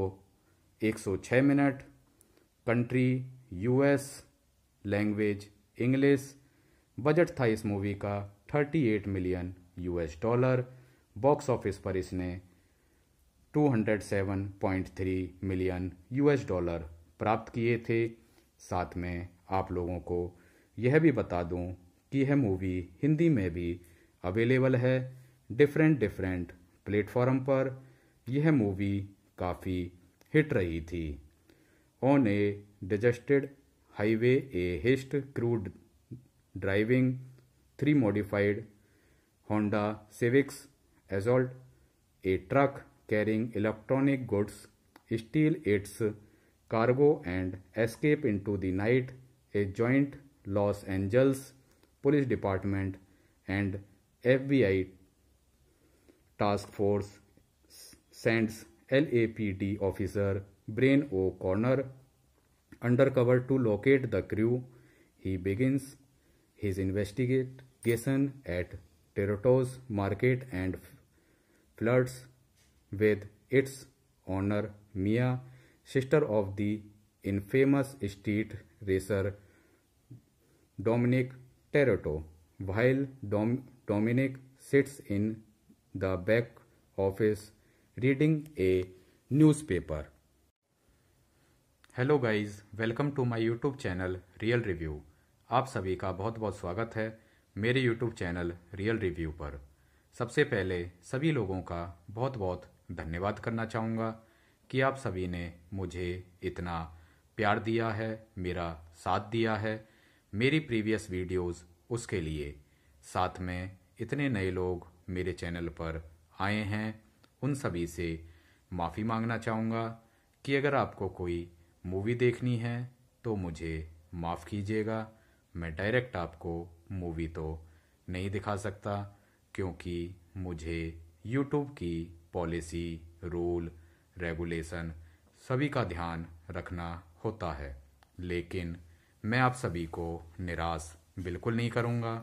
106 minute country US language English budget था इस मूवी का 38 million US dollar box office पर इसने 207.3 मिलियन यूएस डॉलर प्राप्त किए थे साथ में आप लोगों को यह भी बता दूं कि यह मूवी हिंदी में भी अवेलेबल है डिफरेंट डिफरेंट प्लेटफॉर्म पर यह मूवी काफ़ी हिट रही थी on a deserted highway a heist crew driving three modified Honda Civics assault a truck carrying electronic goods steal its cargo and escape into the night, a joint Los Angeles Police Department and FBI Task Force sends LAPD officer Brain O'Connor undercover to locate the crew. He begins his investigation at Territos Market and floods with its owner Mia, sister of the infamous street racer Dominic Terrato, while Dom Dominic sits in the back office reading a newspaper. Hello guys welcome to my YouTube channel real review आप सभी का बहुत बहुत स्वागत है मेरे यूट्यूब चैनल रियल रिव्यू पर सबसे पहले सभी लोगों का बहुत बहुत धन्यवाद करना चाहूँगा कि आप सभी ने मुझे इतना प्यार दिया है मेरा साथ दिया है मेरी प्रीवियस वीडियोस उसके लिए साथ में इतने नए लोग मेरे चैनल पर आए हैं उन सभी से माफ़ी मांगना चाहूँगा कि अगर आपको कोई मूवी देखनी है तो मुझे माफ़ कीजिएगा मैं डायरेक्ट आपको मूवी तो नहीं दिखा सकता क्योंकि मुझे यूट्यूब की पॉलिसी रूल रेगुलेशन सभी का ध्यान रखना होता है लेकिन मैं आप सभी को निराश बिल्कुल नहीं करूँगा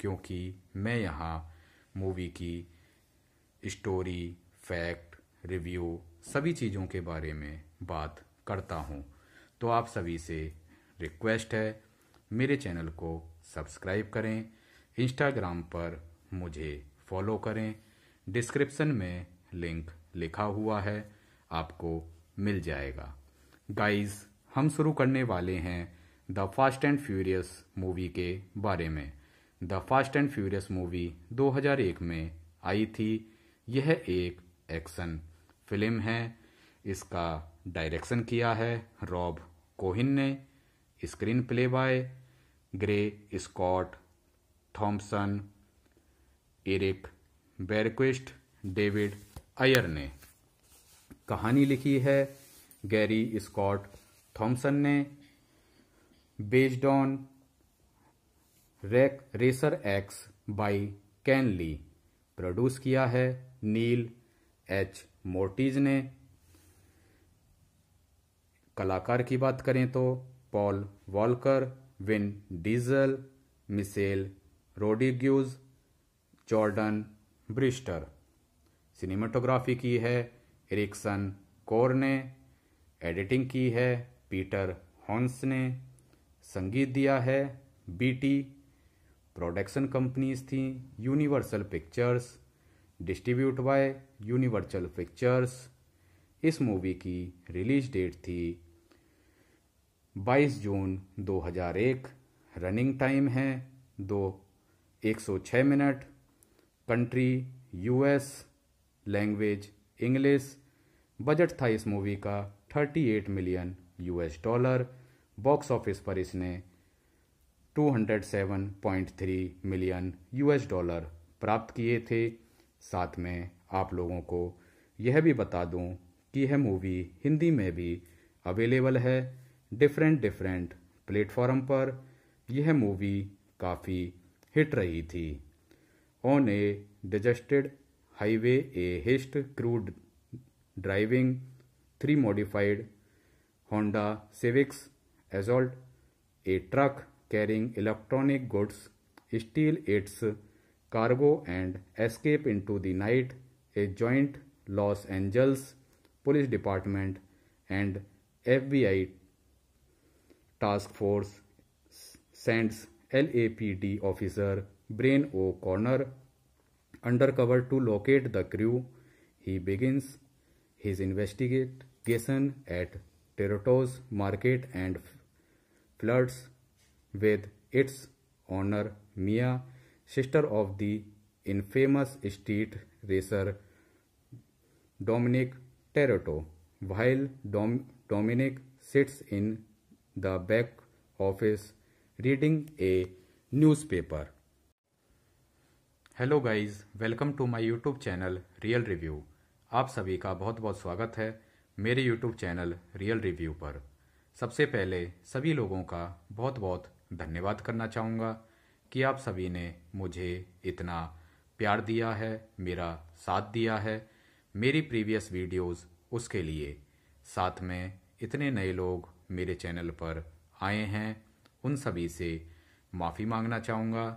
क्योंकि मैं यहाँ मूवी की स्टोरी फैक्ट रिव्यू सभी चीज़ों के बारे में बात करता हूँ तो आप सभी से रिक्वेस्ट है मेरे चैनल को सब्सक्राइब करें इंस्टाग्राम पर मुझे फॉलो करें डिस्क्रिप्शन में लिंक लिखा हुआ है आपको मिल जाएगा गाइज हम शुरू करने वाले हैं the fast and furious movie के बारे में the fast and furious movie 2001 में आई थी यह एक एक्शन फिल्म है इसका डायरेक्शन किया है रॉब कोहिन ने screenplay by Gary Scott Thompson Erik Bergquist David Ayer ने कहानी लिखी है गैरी स्कॉट थॉमसन ने based on wreck racer X by Ken Li produce किया है नील एच मोर्टीज ने कलाकार की बात करें तो Paul Walker Vin Diesel Michelle Rodriguez Jordan Brewster cinematography की है एरिक्सन कोर ने एडिटिंग की है पीटर हॉन्स ने संगीत दिया है बीटी प्रोडक्शन कंपनीज थी Universal Pictures distribute by Universal Pictures इस मूवी की रिलीज डेट थी 22 जून 2001 रनिंग टाइम है दो एक minute country US language English budget था इस मूवी का 38 million US dollar box office पर इसने 207.3 मिलियन यूएस डॉलर प्राप्त किए थे साथ में आप लोगों को यह भी बता दूं कि यह मूवी हिंदी में भी अवेलेबल है डिफरेंट डिफरेंट प्लेटफॉर्म पर यह मूवी काफ़ी हिट रही थी on a deserted highway, a Hest crude driving, three modified Honda Civics Assault, a truck carrying electronic goods, steal its cargo and escape into the night, a joint Los Angeles Police Department and FBI Task Force sends LAPD officer Brain O'Connor undercover to locate the crew. He begins his investigation at Teroto's market and flirts with its owner Mia, sister of the infamous street racer Dominic Teroto. While Dom Dominic sits in the back office reading a newspaper. Hello guys welcome to my YouTube channel real review आप सभी का बहुत बहुत स्वागत है मेरे यूट्यूब चैनल रियल रिव्यू पर सबसे पहले सभी लोगों का बहुत बहुत धन्यवाद करना चाहूँगा कि आप सभी ने मुझे इतना प्यार दिया है मेरा साथ दिया है मेरी प्रीवियस वीडियोस उसके लिए साथ में इतने नए लोग मेरे चैनल पर आए हैं उन सभी से माफ़ी मांगना चाहूँगा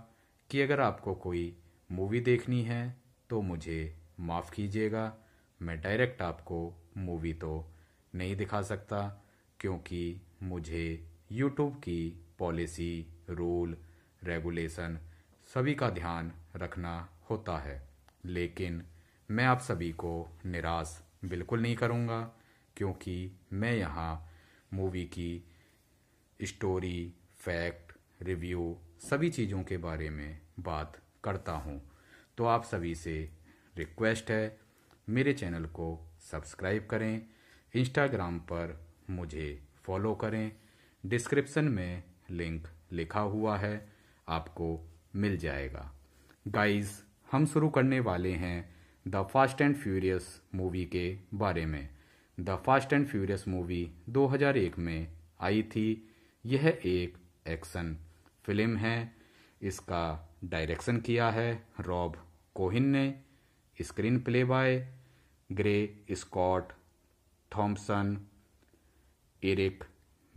कि अगर आपको कोई मूवी देखनी है तो मुझे माफ़ कीजिएगा मैं डायरेक्ट आपको मूवी तो नहीं दिखा सकता क्योंकि मुझे यूट्यूब की पॉलिसी रूल रेगुलेशन सभी का ध्यान रखना होता है लेकिन मैं आप सभी को निराश बिल्कुल नहीं करूँगा क्योंकि मैं यहाँ मूवी की स्टोरी फैक्ट रिव्यू सभी चीज़ों के बारे में बात करता हूँ तो आप सभी से रिक्वेस्ट है मेरे चैनल को सब्सक्राइब करें इंस्टाग्राम पर मुझे फॉलो करें डिस्क्रिप्शन में लिंक लिखा हुआ है आपको मिल जाएगा गाइस हम शुरू करने वाले हैं the fast and furious movie के बारे में the fast and furious movie 2001 में आई थी यह एक एक्शन फिल्म है इसका डायरेक्शन किया है रॉब कोहिन ने screenplay by Gary Scott Thompson Erik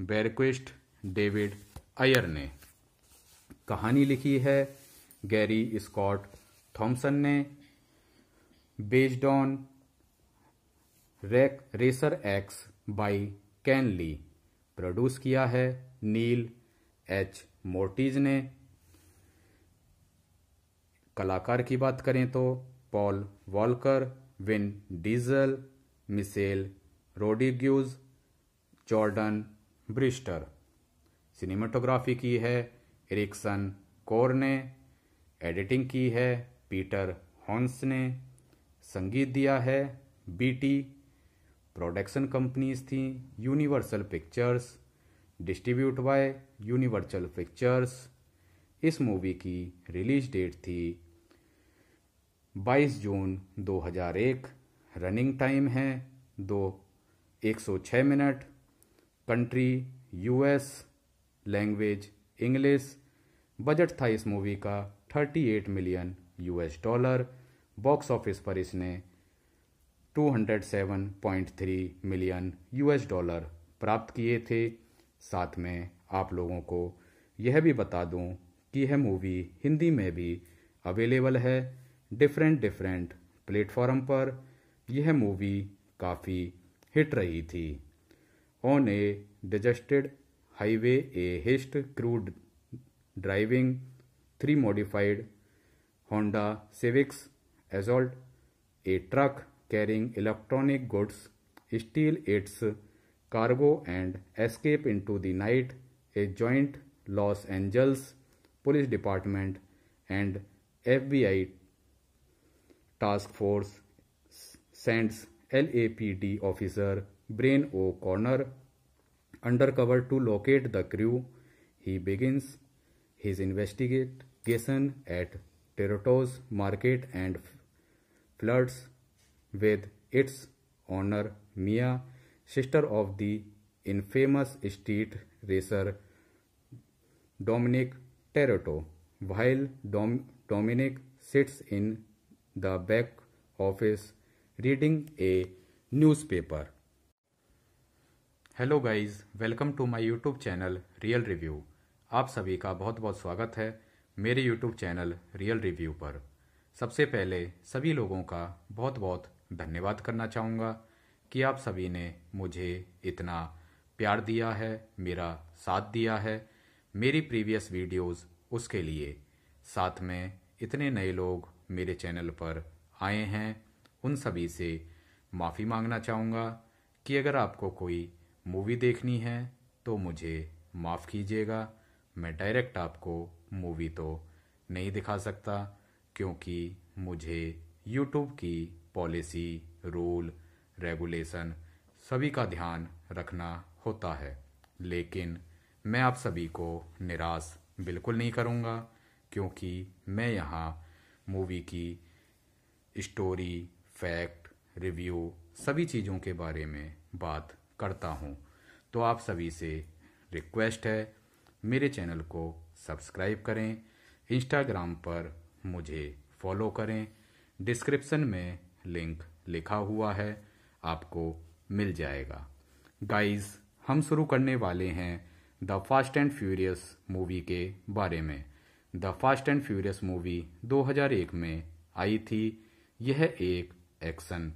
Bergquist David Ayer ने कहानी लिखी है गैरी स्कॉट थॉमसन ने based on wreck racer X by Ken Li produce किया है नील एच मोर्टीज ने कलाकार की बात करें तो Paul Walker Vin Diesel Michelle Rodriguez Jordan Brewster cinematography की है एरिक्सन कोर ने एडिटिंग की है पीटर हॉन्स ने संगीत दिया है बीटी प्रोडक्शन कंपनीज थी Universal Pictures distribute by Universal Pictures इस मूवी की रिलीज डेट थी 22 जून 2001 रनिंग टाइम है दो 106 minute country US language English budget था इस मूवी का 38 million US dollar box office पर इसने 207.3 मिलियन यूएस डॉलर प्राप्त किए थे साथ में आप लोगों को यह भी बता दूं कि यह मूवी हिंदी में भी अवेलेबल है डिफरेंट डिफरेंट प्लेटफॉर्म पर यह मूवी काफ़ी हिट रही थी on a deserted highway a heist crew driving three modified Honda Civics assault a truck carrying electronic goods steal its cargo and escape into the night a joint Los Angeles police department and F B I Task Force sends LAPD officer Brain O'Connor undercover to locate the crew. He begins his investigation at Terotos market and flirts with its owner Mia, sister of the infamous street racer Dominic Teroto. While Dom Dominic sits in the back office reading a newspaper hello guys welcome to my YouTube channel real review आप सभी का बहुत बहुत स्वागत है मेरे यूट्यूब चैनल रियल रिव्यू पर सबसे पहले सभी लोगों का बहुत बहुत धन्यवाद करना चाहूँगा कि आप सभी ने मुझे इतना प्यार दिया है मेरा साथ दिया है मेरी प्रीवियस वीडियोज़ उसके लिए साथ में इतने नए लोग मेरे चैनल पर आए हैं उन सभी से माफ़ी मांगना चाहूँगा कि अगर आपको कोई मूवी देखनी है तो मुझे माफ़ कीजिएगा मैं डायरेक्ट आपको मूवी तो नहीं दिखा सकता क्योंकि मुझे यूट्यूब की पॉलिसी रूल रेगुलेशन सभी का ध्यान रखना होता है लेकिन मैं आप सभी को निराश बिल्कुल नहीं करूँगा क्योंकि मैं यहाँ मूवी की स्टोरी फैक्ट रिव्यू सभी चीज़ों के बारे में बात करता हूँ तो आप सभी से रिक्वेस्ट है मेरे चैनल को सब्सक्राइब करें इंस्टाग्राम पर मुझे फॉलो करें डिस्क्रिप्शन में लिंक लिखा हुआ है आपको मिल जाएगा गाइस हम शुरू करने वाले हैं the fast and furious movie के बारे में the fast and furious movie 2001 में आई थी यह एक एक्शन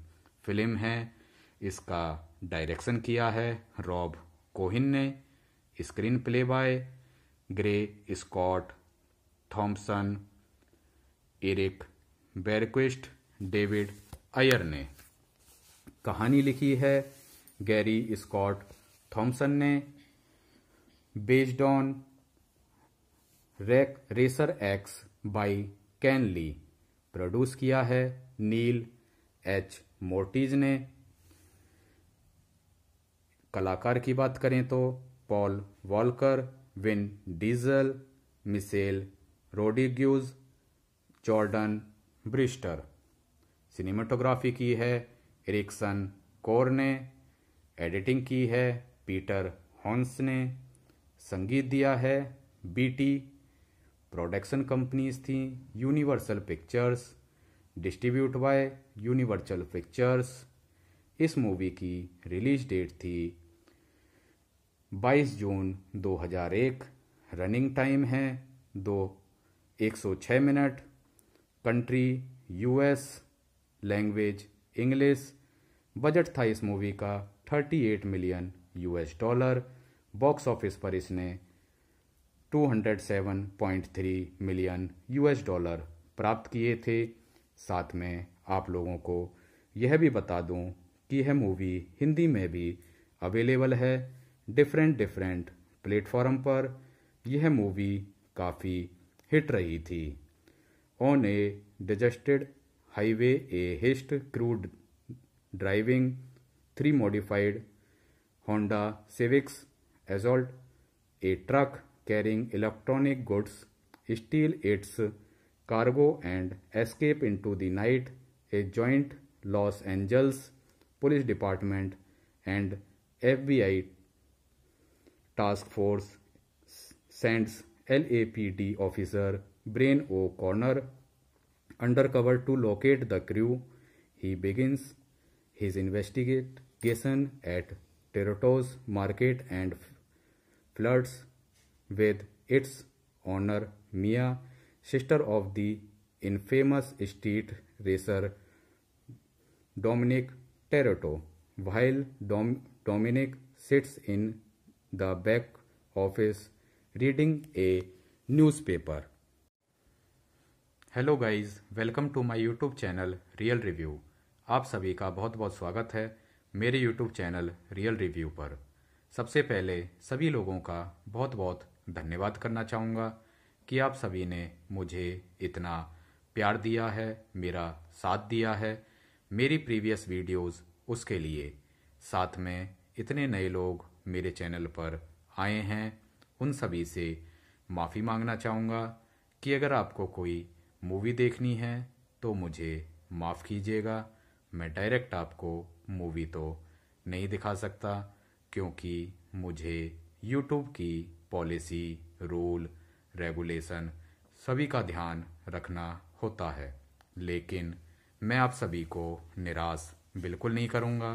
फिल्म है इसका डायरेक्शन किया है रॉब कोहिन ने screenplay by Gary Scott Thompson Erik Bergquist David Ayer ने कहानी लिखी है गैरी स्कॉट थॉमसन ने based on wreck racer X by Ken Li produce किया है नील एच मोर्टीज ने कलाकार की बात करें तो Paul Walker Vin Diesel Michelle Rodriguez Jordan Brewster cinematography की है एरिक्सन कोर ने एडिटिंग की है पीटर हॉन्स ने संगीत दिया है बीटी प्रोडक्शन कंपनीज थी Universal Pictures distribute by Universal Pictures इस मूवी की रिलीज डेट थी 22 जून 2001 रनिंग टाइम है दो 106 minute country US language English budget था इस मूवी का 38 million US dollar box office पर इसने 207.3 मिलियन यूएस डॉलर प्राप्त किए थे साथ में आप लोगों को यह भी बता दूं कि यह मूवी हिंदी में भी अवेलेबल है डिफरेंट डिफरेंट प्लेटफॉर्म पर यह मूवी काफ़ी हिट रही थी on a deserted highway a heist crew driving three modified Honda Civics assault a truck carrying electronic goods steal its cargo and escape into the night, a joint Los Angeles Police Department and FBI Task Force sends LAPD officer Brain O'Connor undercover to locate the crew. He begins his investigation at Territos Market and flirts with its owner Mia, sister of the infamous street racer Dominic Terrato, while Dom Dominic sits in the back office reading a newspaper. Hello guys welcome to my YouTube channel real review आप सभी का बहुत बहुत स्वागत है मेरे यूट्यूब चैनल रियल रिव्यू पर सबसे पहले सभी लोगों का बहुत बहुत धन्यवाद करना चाहूँगा कि आप सभी ने मुझे इतना प्यार दिया है मेरा साथ दिया है मेरी प्रीवियस वीडियोस उसके लिए साथ में इतने नए लोग मेरे चैनल पर आए हैं उन सभी से माफ़ी मांगना चाहूँगा कि अगर आपको कोई मूवी देखनी है तो मुझे माफ़ कीजिएगा मैं डायरेक्ट आपको मूवी तो नहीं दिखा सकता क्योंकि मुझे यूट्यूब की पॉलिसी रूल रेगुलेशन सभी का ध्यान रखना होता है लेकिन मैं आप सभी को निराश बिल्कुल नहीं करूँगा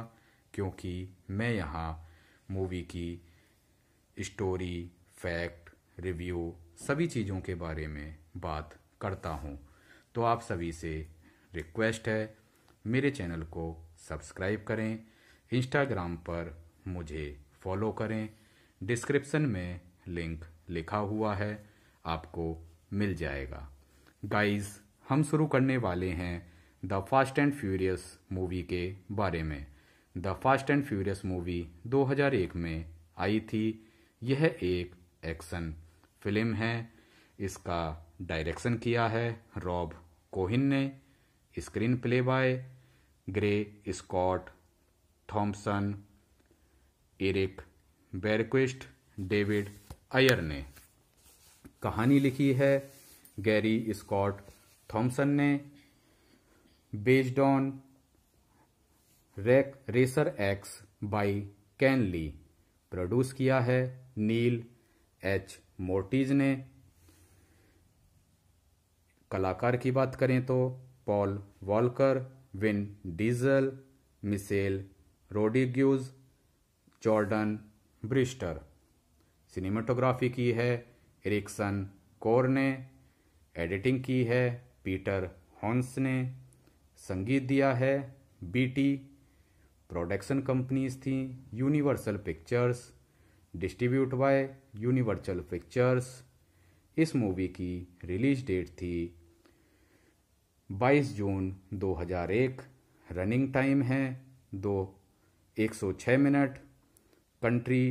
क्योंकि मैं यहाँ मूवी की स्टोरी फैक्ट रिव्यू सभी चीज़ों के बारे में बात करता हूँ तो आप सभी से रिक्वेस्ट है मेरे चैनल को सब्सक्राइब करें इंस्टाग्राम पर मुझे फॉलो करें डिस्क्रिप्शन में लिंक लिखा हुआ है आपको मिल जाएगा गाइज हम शुरू करने वाले हैं the fast and furious movie के बारे में the fast and furious movie 2001 में आई थी यह एक एक्शन फिल्म है इसका डायरेक्शन किया है रॉब कोहिन ने screenplay by Gary Scott Thompson Erik Bergquist David Ayer ने कहानी लिखी है गैरी स्कॉट थॉमसन ने based on wreck racer X by Ken Li produce किया है नील एच मोर्टीज ने कलाकार की बात करें तो Paul Walker Vin Diesel Michelle Rodriguez Jordan Brewster cinematography की है एरिक्सन कोर ने एडिटिंग की है पीटर हॉन्स ने संगीत दिया है बीटी प्रोडक्शन कंपनीज थी Universal Pictures distribute by Universal Pictures इस मूवी की रिलीज डेट थी 22 जून 2001 रनिंग टाइम है दो एक minute country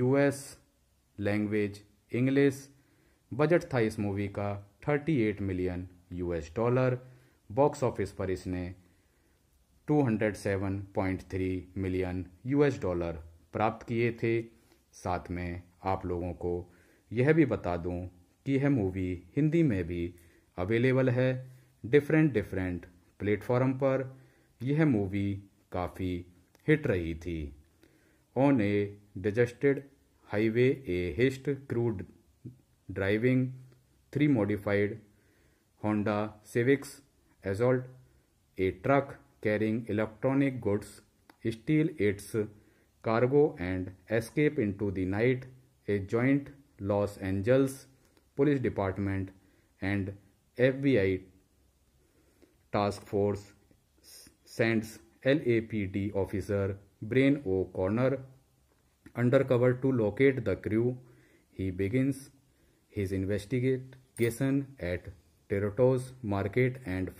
US language English budget था इस मूवी का 38 million US dollar box office पर इसने 207.3 मिलियन यूएस डॉलर प्राप्त किए थे साथ में आप लोगों को यह भी बता दूं कि यह मूवी हिंदी में भी अवेलेबल है डिफरेंट डिफरेंट प्लेटफॉर्म पर यह मूवी काफ़ी हिट रही थी on a deserted highway, a hitched crude driving, three modified Honda Civics Assault, a truck carrying electronic goods, steal its cargo and escape into the night, a joint Los Angeles Police Department and FBI Task Force sends LAPD officer Brain O'Connor undercover to locate the crew. He begins his investigation at Teroto's market and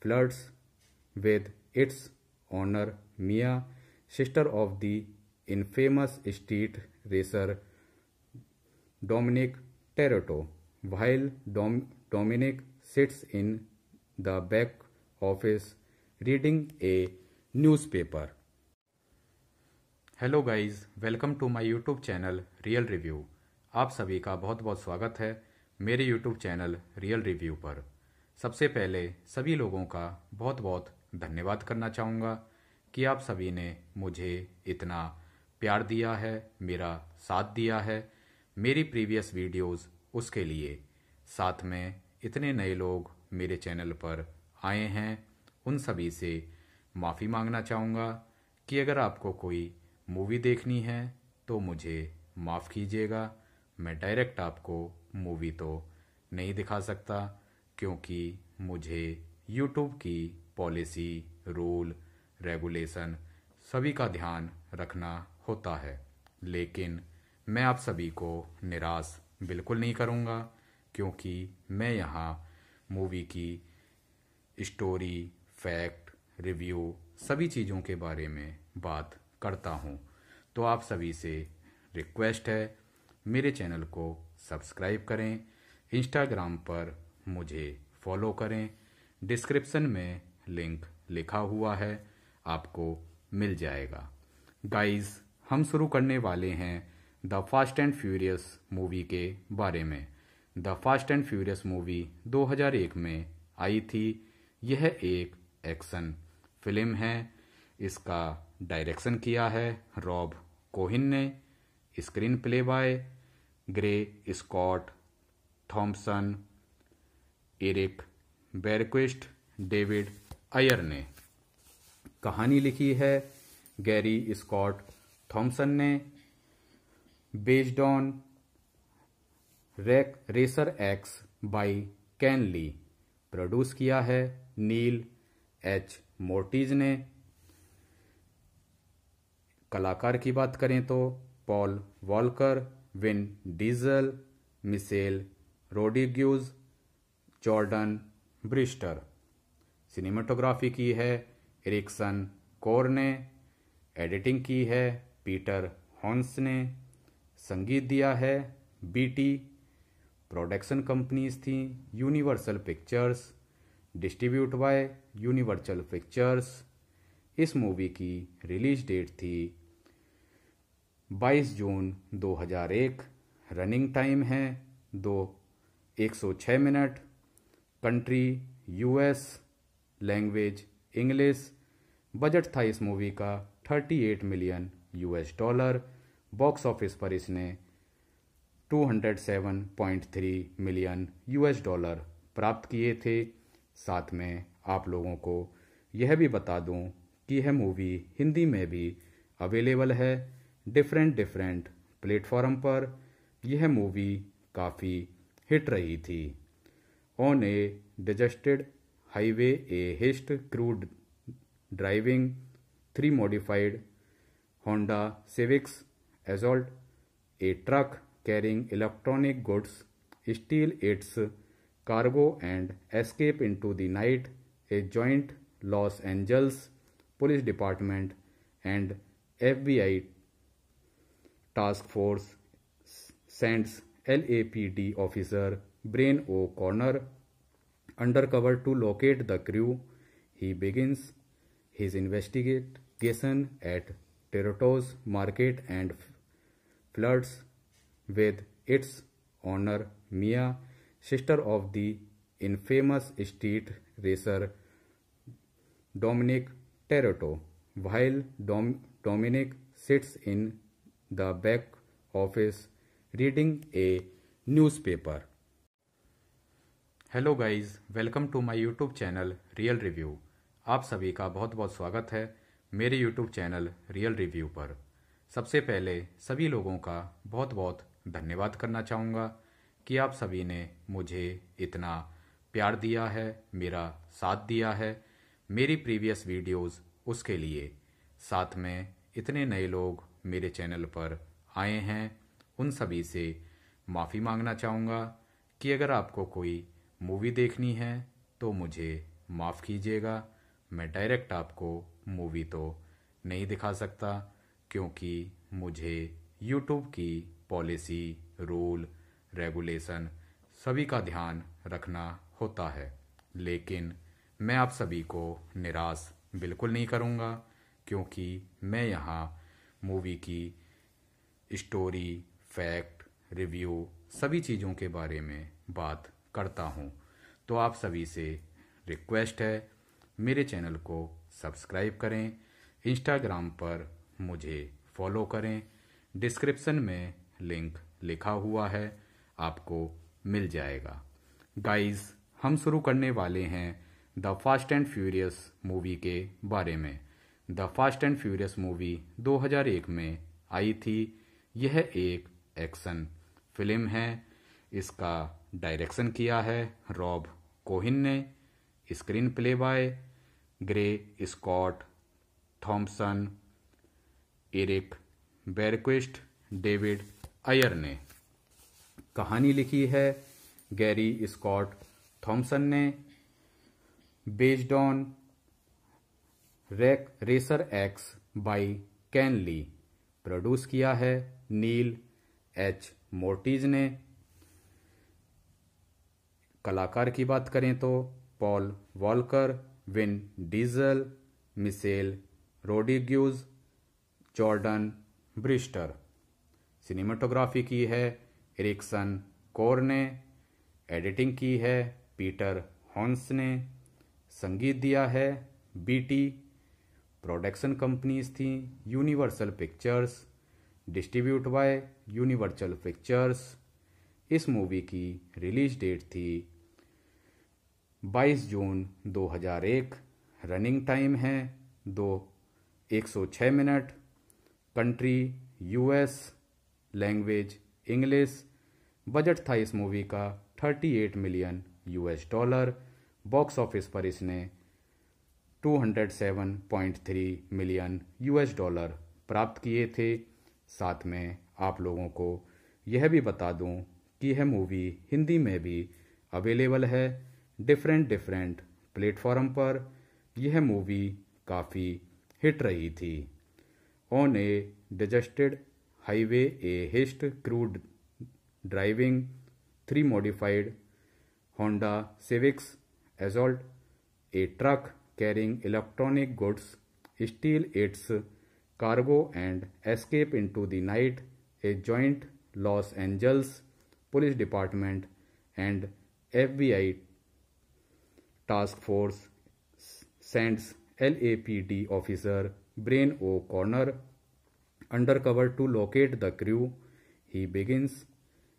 flirts with its owner Mia, sister of the infamous street racer Dominic Teroto. While Dom Dominic sits in the back office reading a newspaper. Hello guys welcome to my YouTube channel real review आप सभी का बहुत बहुत स्वागत है मेरे यूट्यूब चैनल रियल रिव्यू पर सबसे पहले सभी लोगों का बहुत बहुत धन्यवाद करना चाहूँगा कि आप सभी ने मुझे इतना प्यार दिया है मेरा साथ दिया है मेरी प्रीवियस वीडियोस उसके लिए साथ में इतने नए लोग मेरे चैनल पर आए हैं उन सभी से माफ़ी मांगना चाहूँगा कि अगर आपको कोई मूवी देखनी है तो मुझे माफ़ कीजिएगा मैं डायरेक्ट आपको मूवी तो नहीं दिखा सकता क्योंकि मुझे यूट्यूब की पॉलिसी रूल रेगुलेशन सभी का ध्यान रखना होता है लेकिन मैं आप सभी को निराश बिल्कुल नहीं करूँगा क्योंकि मैं यहाँ मूवी की स्टोरी फैक्ट रिव्यू सभी चीज़ों के बारे में बात करता हूँ तो आप सभी से रिक्वेस्ट है मेरे चैनल को सब्सक्राइब करें इंस्टाग्राम पर मुझे फॉलो करें डिस्क्रिप्शन में लिंक लिखा हुआ है आपको मिल जाएगा गाइस हम शुरू करने वाले हैं the fast and furious movie के बारे में the fast and furious movie 2001 में आई थी यह एक एक्शन फिल्म है इसका डायरेक्शन किया है रॉब कोहिन ने screenplay by Gary Scott Thompson Erik Bergquist David Ayer ने कहानी लिखी है गैरी स्कॉट थॉम्पसन ने based on wreck racer X by Ken Li produce किया है नील एच मोर्टीज ने कलाकार की बात करें तो Paul Walker Vin Diesel Michelle Rodriguez Jordan Brewster cinematography की है एरिक्सन कोर ने एडिटिंग की है पीटर हॉन्स ने संगीत दिया है बीटी प्रोडक्शन कंपनीज थी Universal Pictures distribute by Universal Pictures इस मूवी की रिलीज डेट थी बाईस जून 2001 रनिंग टाइम है दो एक सौ छः minute country US language English budget था इस मूवी का 38 million US dollar box office पर इसने 207.3 मिलियन यूएस डॉलर प्राप्त किए थे साथ में आप लोगों को यह भी बता दूं कि यह मूवी हिंदी में भी अवेलेबल है डिफरेंट डिफरेंट प्लेटफॉर्म पर यह मूवी काफ़ी हिट रही थी on a deserted highway a heist crew driving three modified Honda Civics assault a truck carrying electronic goods steal its cargo and escape into the night a joint Los Angeles police department and F B I Task Force sends LAPD officer Brain O'Connor undercover to locate the crew. He begins his investigation at Teroto's Market and flirts with its owner Mia, sister of the infamous street racer Dominic Teroto, While Dom Dominic sits in the back office reading a newspaper hello guys welcome to my YouTube channel real review आप सभी का बहुत बहुत स्वागत है मेरे यूट्यूब चैनल रियल रिव्यू पर सबसे पहले सभी लोगों का बहुत बहुत धन्यवाद करना चाहूँगा कि आप सभी ने मुझे इतना प्यार दिया है मेरा साथ दिया है मेरी प्रीवियस वीडियोज़ उसके लिए साथ में इतने नए लोग मेरे चैनल पर आए हैं उन सभी से माफ़ी मांगना चाहूँगा कि अगर आपको कोई मूवी देखनी है तो मुझे माफ़ कीजिएगा मैं डायरेक्ट आपको मूवी तो नहीं दिखा सकता क्योंकि मुझे यूट्यूब की पॉलिसी रूल रेगुलेशन सभी का ध्यान रखना होता है लेकिन मैं आप सभी को निराश बिल्कुल नहीं करूँगा क्योंकि मैं यहाँ मूवी की स्टोरी फैक्ट रिव्यू सभी चीज़ों के बारे में बात करता हूँ तो आप सभी से रिक्वेस्ट है मेरे चैनल को सब्सक्राइब करें इंस्टाग्राम पर मुझे फॉलो करें डिस्क्रिप्शन में लिंक लिखा हुआ है आपको मिल जाएगा गाइस हम शुरू करने वाले हैं the fast and furious movie के बारे में the fast and furious movie 2001 में आई थी यह एक एक्शन फिल्म है इसका डायरेक्शन किया है रॉब कोहिन ने screenplay by Gary Scott Thompson Erik Bergquist David Ayer ने कहानी लिखी है गैरी स्कॉट थॉम्पसन ने based on wreck racer X by Ken Li produce किया है नील एच मोर्टीज ने कलाकार की बात करें तो Paul Walker Vin Diesel Michelle Rodriguez Jordan Brewster cinematography की है एरिक्सन कोर ने एडिटिंग की है पीटर हॉन्स ने संगीत दिया है बीटी प्रोडक्शन कंपनीज थी Universal Pictures distribute by Universal Pictures इस मूवी की रिलीज डेट थी 22 जून 2001 रनिंग टाइम है दो 106 minute country US language English budget था इस मूवी का 38 million US dollar box office पर इसने 207.3 मिलियन यूएस डॉलर प्राप्त किए थे साथ में आप लोगों को यह भी बता दूं कि यह मूवी हिंदी में भी अवेलेबल है डिफरेंट डिफरेंट प्लेटफॉर्म पर यह मूवी काफ़ी हिट रही थी on a deserted highway a heist crew driving three modified Honda Civics assault a truck carrying electronic goods steal its cargo and escape into the night, a joint Los Angeles Police Department and FBI Task Force sends LAPD officer Brain O'Connor undercover to locate the crew. He begins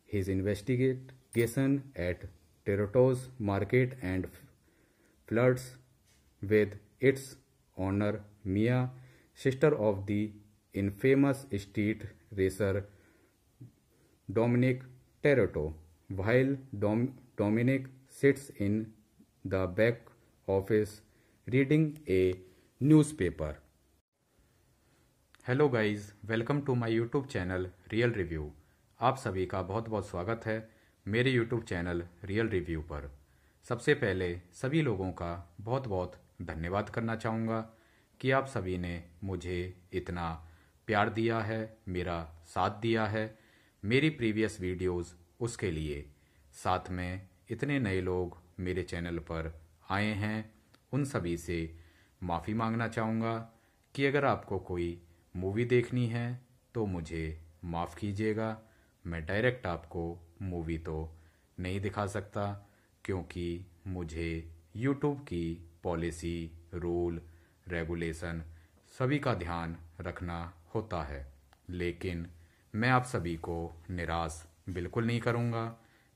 his investigation at Territos Market and floods with its owner Mia, sister of the infamous street racer Dominic Toretto, while Dom Dominic sits in the back office reading a newspaper. Hello guys welcome to my YouTube channel real review आप सभी का बहुत बहुत स्वागत है मेरे यूट्यूब चैनल रियल रिव्यू पर सबसे पहले सभी लोगों का बहुत बहुत धन्यवाद करना चाहूँगा कि आप सभी ने मुझे इतना प्यार दिया है मेरा साथ दिया है मेरी प्रीवियस वीडियोस उसके लिए साथ में इतने नए लोग मेरे चैनल पर आए हैं उन सभी से माफ़ी मांगना चाहूँगा कि अगर आपको कोई मूवी देखनी है तो मुझे माफ़ कीजिएगा मैं डायरेक्ट आपको मूवी तो नहीं दिखा सकता क्योंकि मुझे यूट्यूब की पॉलिसी रूल रेगुलेशन सभी का ध्यान रखना होता है लेकिन मैं आप सभी को निराश बिल्कुल नहीं करूँगा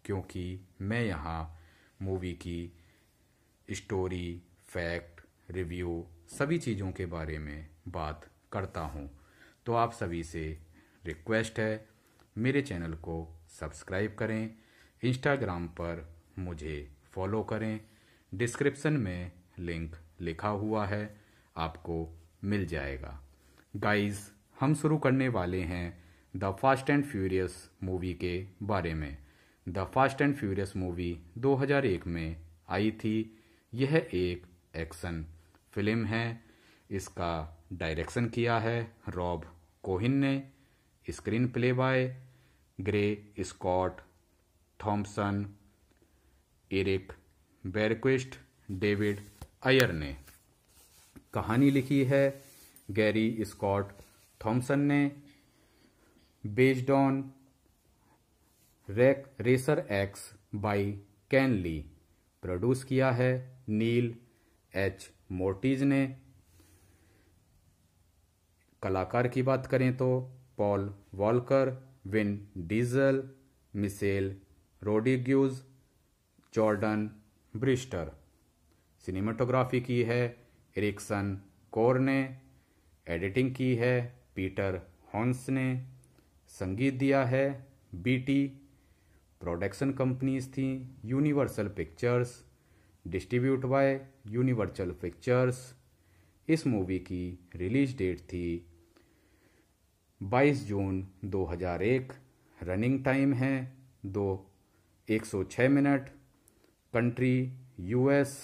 क्योंकि मैं यहाँ मूवी की स्टोरी फैक्ट रिव्यू सभी चीज़ों के बारे में बात करता हूँ तो आप सभी से रिक्वेस्ट है मेरे चैनल को सब्सक्राइब करें इंस्टाग्राम पर मुझे फॉलो करें डिस्क्रिप्शन में लिंक लिखा हुआ है आपको मिल जाएगा गाइस हम शुरू करने वाले हैं the fast and furious movie के बारे में the fast and furious movie 2001 में आई थी यह एक एक्शन फिल्म है इसका डायरेक्शन किया है रॉब कोहिन ने screenplay by Gary Scott Thompson Erik Bergquist David Ayer ने कहानी लिखी है गैरी स्कॉट थॉमसन ने based on wreck racer X by Ken Li produce किया है नील एच मोर्टीज ने कलाकार की बात करें तो Paul Walker Vin Diesel Michelle Rodriguez Jordan Brewster cinematography की है एरिक्सन कोर ने एडिटिंग की है पीटर हॉन्स ने संगीत दिया है बीटी प्रोडक्शन कंपनीज थी Universal Pictures distribute by Universal Pictures इस मूवी की रिलीज डेट थी 22 जून 2001 रनिंग टाइम है दो एक minute country US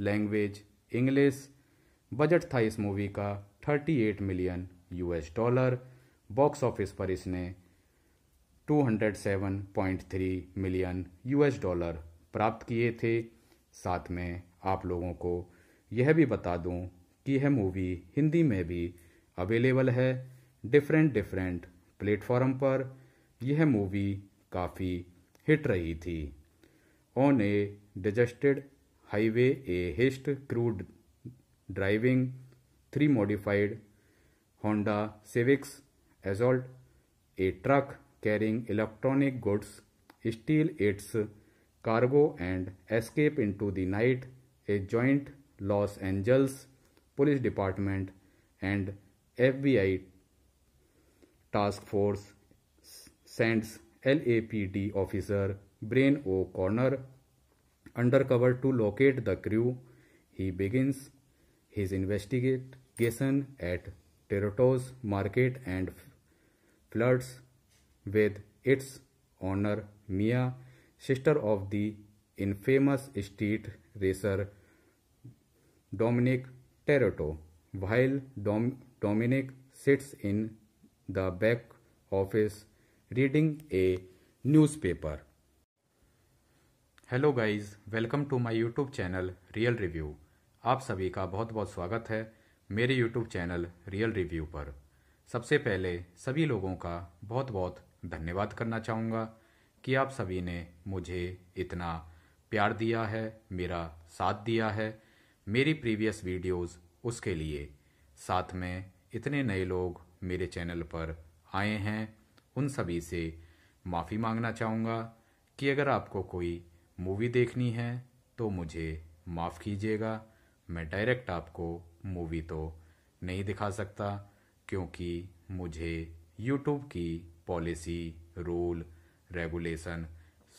language English budget था इस मूवी का 38 million US dollar box office पर इसने 207.3 मिलियन यूएस डॉलर प्राप्त किए थे साथ में आप लोगों को यह भी बता दूं कि यह मूवी हिंदी में भी अवेलेबल है डिफरेंट डिफरेंट प्लेटफॉर्म पर यह मूवी काफ़ी हिट रही थी on a deserted highway a haste crude driving three modified honda civics assault a truck carrying electronic goods steal its cargo and escape into the night a joint los angeles police department and fbi task force sends lapd officer brain o'connor undercover to locate the crew. He begins his investigation at Teroto's market and flirts with its owner Mia, sister of the infamous street racer Dominic Teroto. While Dom Dominic sits in the back office reading a newspaper. Hello guys welcome to my YouTube channel real review आप सभी का बहुत बहुत स्वागत है मेरे यूट्यूब चैनल रियल रिव्यू पर सबसे पहले सभी लोगों का बहुत बहुत धन्यवाद करना चाहूँगा कि आप सभी ने मुझे इतना प्यार दिया है मेरा साथ दिया है मेरी प्रीवियस वीडियोस उसके लिए साथ में इतने नए लोग मेरे चैनल पर आए हैं उन सभी से माफ़ी मांगना चाहूँगा कि अगर आपको कोई मूवी देखनी है तो मुझे माफ़ कीजिएगा मैं डायरेक्ट आपको मूवी तो नहीं दिखा सकता क्योंकि मुझे यूट्यूब की पॉलिसी रूल रेगुलेशन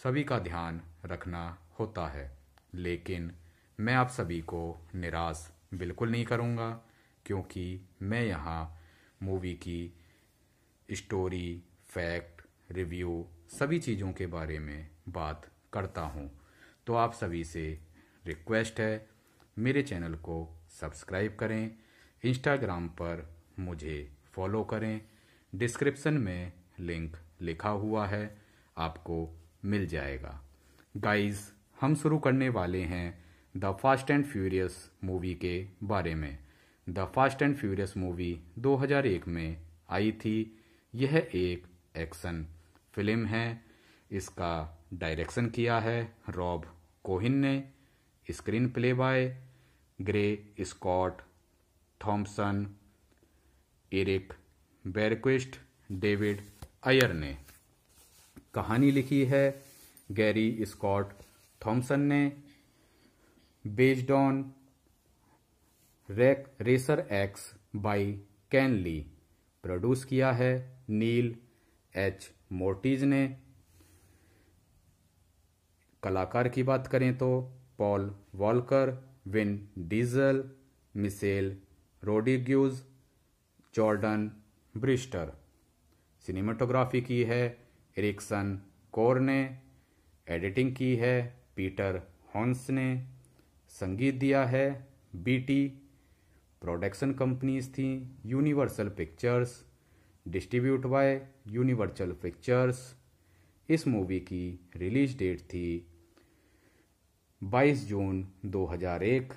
सभी का ध्यान रखना होता है लेकिन मैं आप सभी को निराश बिल्कुल नहीं करूँगा क्योंकि मैं यहाँ मूवी की स्टोरी फैक्ट रिव्यू सभी चीज़ों के बारे में बात करता हूँ तो आप सभी से रिक्वेस्ट है मेरे चैनल को सब्सक्राइब करें इंस्टाग्राम पर मुझे फॉलो करें डिस्क्रिप्शन में लिंक लिखा हुआ है आपको मिल जाएगा गाइस हम शुरू करने वाले हैं the fast and furious movie के बारे में the fast and furious movie 2001 में आई थी यह एक एक्शन फिल्म है इसका डायरेक्शन किया है रॉब कोहिन ने screenplay by Gary Scott Thompson Erik Bergquist David Ayer ने कहानी लिखी है गैरी स्कॉट थॉम्पसन ने based on wreck racer X by Ken Li produce किया है नील एच मोर्टीज ने कलाकार की बात करें तो Paul Walker Vin Diesel Michelle Rodriguez Jordan Brewster cinematography की है एरिक्सन कोर ने एडिटिंग की है पीटर हॉन्स ने संगीत दिया है बीटी प्रोडक्शन कंपनीज थी Universal Pictures distribute by Universal Pictures इस मूवी की रिलीज डेट थी 22 जून 2001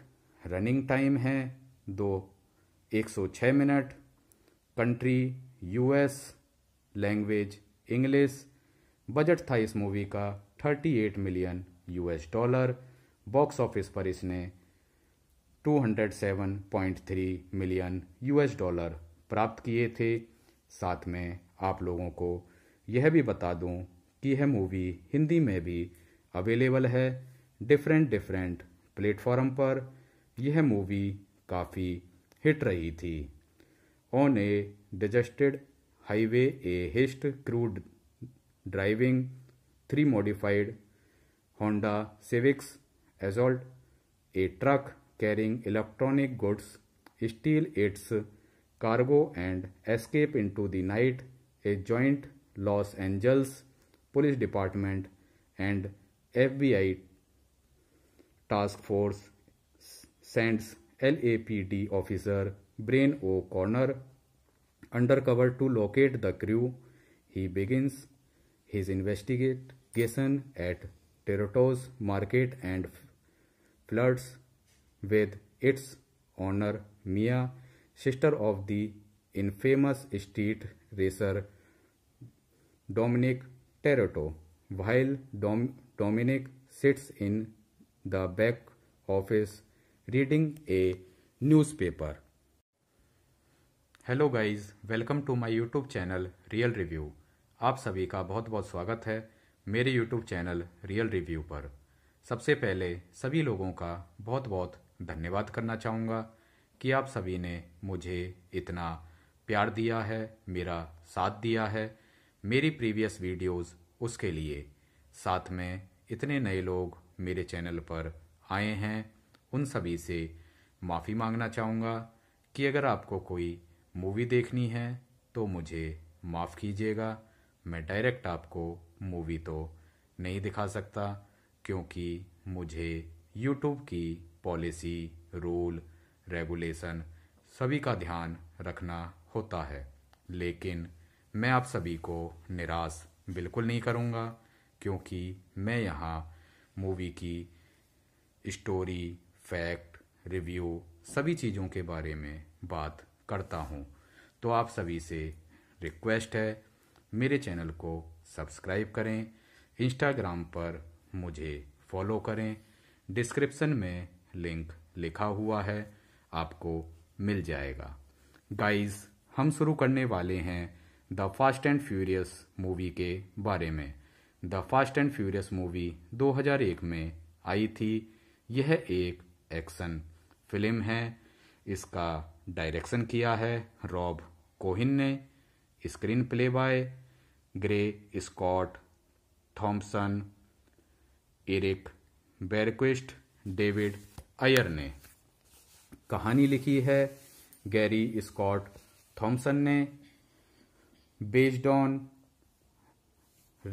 रनिंग टाइम है दो 106 minute country US language English budget था इस मूवी का 38 million US dollar box office पर इसने 207.3 मिलियन यूएस डॉलर प्राप्त किए थे साथ में आप लोगों को यह भी बता दूं कि यह मूवी हिंदी में भी अवेलेबल है डिफरेंट डिफरेंट प्लेटफॉर्म पर यह मूवी काफ़ी हिट रही थी on a deserted highway a heist crew driving three modified Honda Civics assault a truck carrying electronic goods steal its cargo and escape into the night a joint Los Angeles police department and F B I task force sends LAPD officer Brain O'Connor undercover to locate the crew. He begins his investigation at Teroto's market and flirts with its owner Mia, sister of the infamous street racer Dominic Teroto, While Dom Dominic sits in the back office reading a newspaper hello guys welcome to my YouTube channel real review आप सभी का बहुत बहुत स्वागत है मेरे यूट्यूब चैनल रियल रिव्यू पर सबसे पहले सभी लोगों का बहुत बहुत धन्यवाद करना चाहूँगा कि आप सभी ने मुझे इतना प्यार दिया है मेरा साथ दिया है मेरी प्रीवियस वीडियोस उसके लिए साथ में इतने नए लोग मेरे चैनल पर आए हैं उन सभी से माफ़ी मांगना चाहूँगा कि अगर आपको कोई मूवी देखनी है तो मुझे माफ़ कीजिएगा मैं डायरेक्ट आपको मूवी तो नहीं दिखा सकता क्योंकि मुझे यूट्यूब की पॉलिसी रूल रेगुलेशन सभी का ध्यान रखना होता है लेकिन मैं आप सभी को निराश बिल्कुल नहीं करूँगा क्योंकि मैं यहाँ मूवी की स्टोरी फैक्ट रिव्यू सभी चीज़ों के बारे में बात करता हूँ तो आप सभी से रिक्वेस्ट है मेरे चैनल को सब्सक्राइब करें इंस्टाग्राम पर मुझे फॉलो करें डिस्क्रिप्शन में लिंक लिखा हुआ है आपको मिल जाएगा गाइस हम शुरू करने वाले हैं the fast and furious movie के बारे में the fast and furious movie 2001 में आई थी यह एक एक्शन फिल्म है इसका डायरेक्शन किया है रॉब कोहिन ने screenplay by Gary Scott Thompson Erik Bergquist David Ayer ने कहानी लिखी है गैरी स्कॉट थॉम्सन ने based on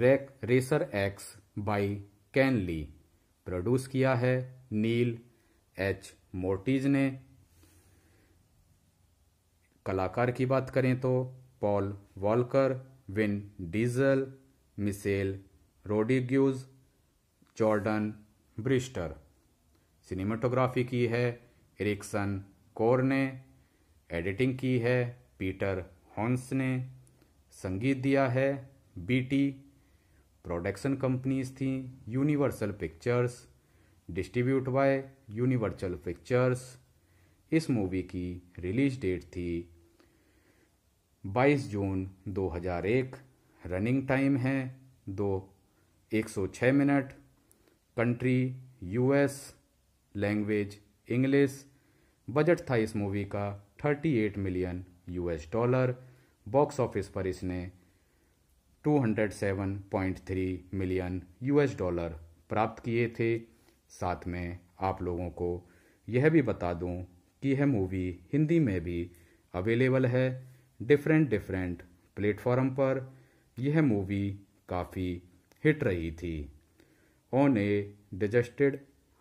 racer X by Li produce किया है नील एच मोर्टीज ने कलाकार की बात करें तो Paul Walker Vin Diesel Michelle Rodriguez Jordan Brewster cinematography की है एरिक्सन कोर ने एडिटिंग की है पीटर हॉन्स ने संगीत दिया है बीटी प्रोडक्शन कंपनीज थी Universal Pictures distribute by Universal Pictures इस मूवी की रिलीज डेट थी 22 जून 2001 रनिंग टाइम है दो 106 minute country US language English budget था इस मूवी का 38 million US dollar box office पर इसने 207.3 मिलियन यूएस डॉलर प्राप्त किए थे साथ में आप लोगों को यह भी बता दूं कि यह मूवी हिंदी में भी अवेलेबल है डिफरेंट डिफरेंट प्लेटफॉर्म पर यह मूवी काफ़ी हिट रही थी on a deserted